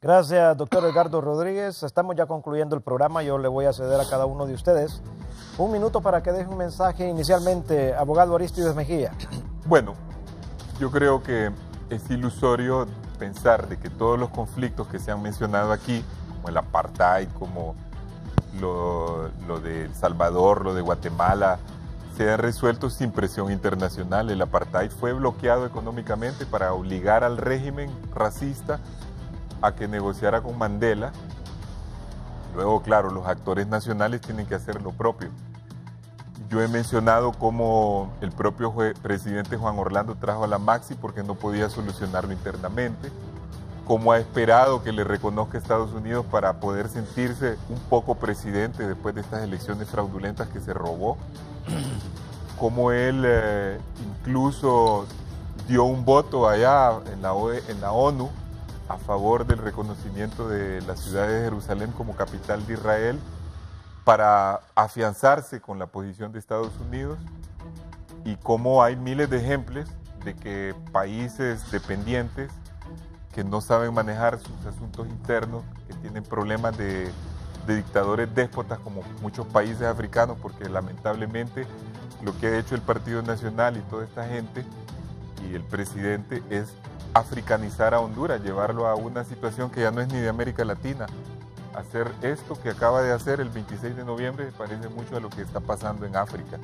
Gracias, doctor Edgardo Rodríguez. Estamos ya concluyendo el programa. Yo le voy a ceder a cada uno de ustedes un minuto para que deje un mensaje inicialmente, abogado Aristides Mejía. Bueno, yo creo que es ilusorio pensar de que todos los conflictos que se han mencionado aquí, como el apartheid, como lo, lo de El Salvador, lo de Guatemala, Quedan resuelto sin presión internacional. El apartheid fue bloqueado económicamente para obligar al régimen racista a que negociara con Mandela. Luego, claro, los actores nacionales tienen que hacer lo propio. Yo he mencionado cómo el propio presidente Juan Orlando trajo a la Maxi porque no podía solucionarlo internamente, cómo ha esperado que le reconozca Estados Unidos para poder sentirse un poco presidente después de estas elecciones fraudulentas que se robó cómo él eh, incluso dio un voto allá en la, e, en la ONU a favor del reconocimiento de la ciudad de Jerusalén como capital de Israel para afianzarse con la posición de Estados Unidos y cómo hay miles de ejemplos de que países dependientes que no saben manejar sus asuntos internos, que tienen problemas de de dictadores déspotas como muchos países africanos, porque lamentablemente lo que ha hecho el Partido Nacional y toda esta gente y el presidente es africanizar a Honduras, llevarlo a una situación que ya no es ni de América Latina. Hacer esto que acaba de hacer el 26 de noviembre parece mucho a lo que está pasando en África.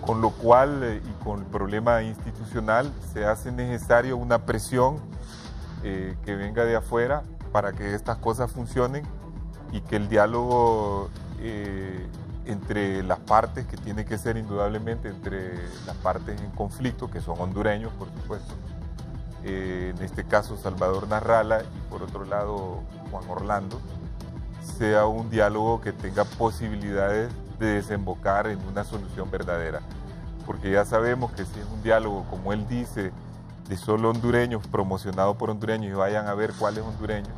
Con lo cual eh, y con el problema institucional se hace necesario una presión eh, que venga de afuera para que estas cosas funcionen y que el diálogo eh, entre las partes, que tiene que ser indudablemente entre las partes en conflicto, que son hondureños, por supuesto, eh, en este caso Salvador Narrala y por otro lado Juan Orlando, sea un diálogo que tenga posibilidades de desembocar en una solución verdadera. Porque ya sabemos que si es un diálogo, como él dice, de solo hondureños, promocionado por hondureños y vayan a ver cuál es hondureño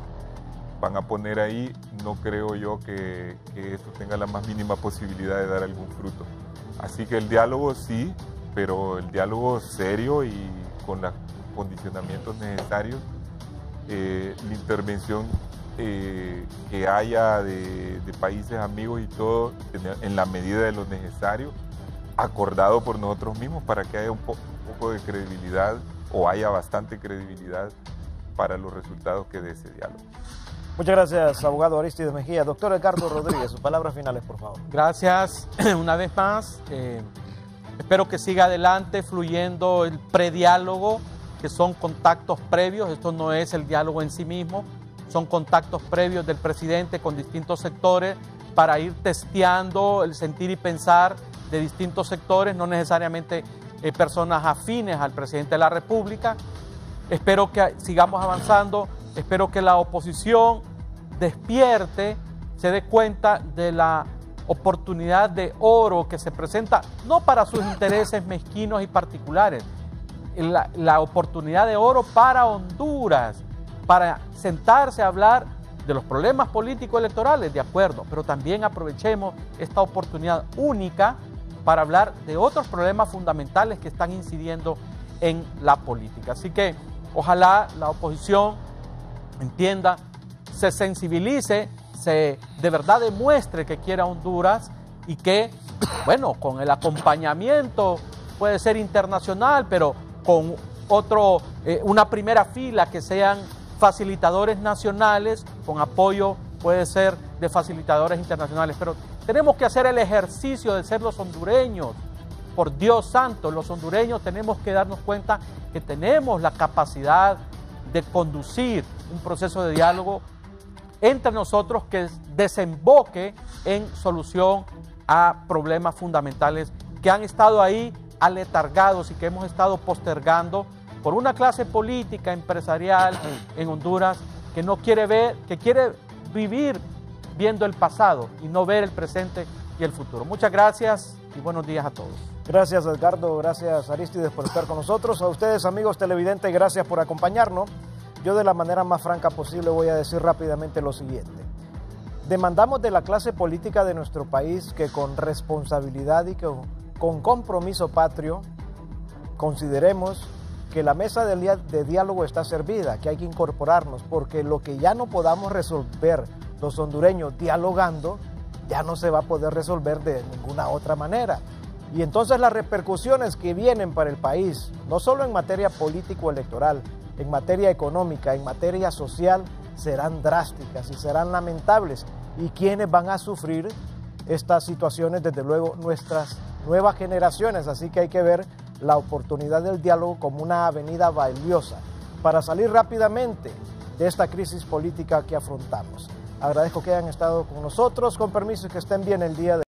van a poner ahí, no creo yo que, esto tenga la más mínima posibilidad de dar algún fruto. Así que el diálogo sí, pero el diálogo serio y con los condicionamientos necesarios. Eh, la intervención eh, que haya de, países amigos y todo, en la medida de lo necesario, acordado por nosotros mismos para que haya un, un poco de credibilidad o haya bastante credibilidad para los resultados que dé ese diálogo. Muchas gracias, abogado Aristides Mejía. Doctor Ricardo Rodríguez, sus palabras finales, por favor. Gracias una vez más. Eh, espero que siga adelante fluyendo el prediálogo, que son contactos previos. Esto no es el diálogo en sí mismo, son contactos previos del presidente con distintos sectores para ir testeando el sentir y pensar de distintos sectores, no necesariamente eh, personas afines al presidente de la República. Espero que sigamos avanzando, espero que la oposición despierte, se dé cuenta de la oportunidad de oro que se presenta, no para sus intereses mezquinos y particulares, la, oportunidad de oro para Honduras, para sentarse a hablar de los problemas políticos electorales, de acuerdo, pero también aprovechemos esta oportunidad única para hablar de otros problemas fundamentales que están incidiendo en la política. Así que Ojalá la oposición entienda, se sensibilice, se de verdad demuestre que quiere a Honduras y que, bueno, con el acompañamiento puede ser internacional, pero con otro, eh, una primera fila que sean facilitadores nacionales, con apoyo puede ser de facilitadores internacionales. Pero tenemos que hacer el ejercicio de ser los hondureños por Dios santo, los hondureños tenemos que darnos cuenta que tenemos la capacidad de conducir un proceso de diálogo entre nosotros que desemboque en solución a problemas fundamentales que han estado ahí aletargados y que hemos estado postergando por una clase política empresarial en Honduras que no quiere ver, que quiere vivir viendo el pasado y no ver el presente y el futuro. Muchas gracias y buenos días a todos. Gracias Edgardo, gracias Aristides por estar con nosotros. A ustedes amigos televidentes, gracias por acompañarnos. Yo de la manera más franca posible voy a decir rápidamente lo siguiente. Demandamos de la clase política de nuestro país que con responsabilidad y con compromiso patrio consideremos que la mesa de, diálogo está servida, que hay que incorporarnos, porque lo que ya no podamos resolver los hondureños dialogando, ya no se va a poder resolver de ninguna otra manera. Y entonces las repercusiones que vienen para el país, no solo en materia político-electoral, en materia económica, en materia social, serán drásticas y serán lamentables. Y quienes van a sufrir estas situaciones, desde luego, nuestras nuevas generaciones. Así que hay que ver la oportunidad del diálogo como una avenida valiosa para salir rápidamente de esta crisis política que afrontamos. Agradezco que hayan estado con nosotros. Con permiso, que estén bien el día de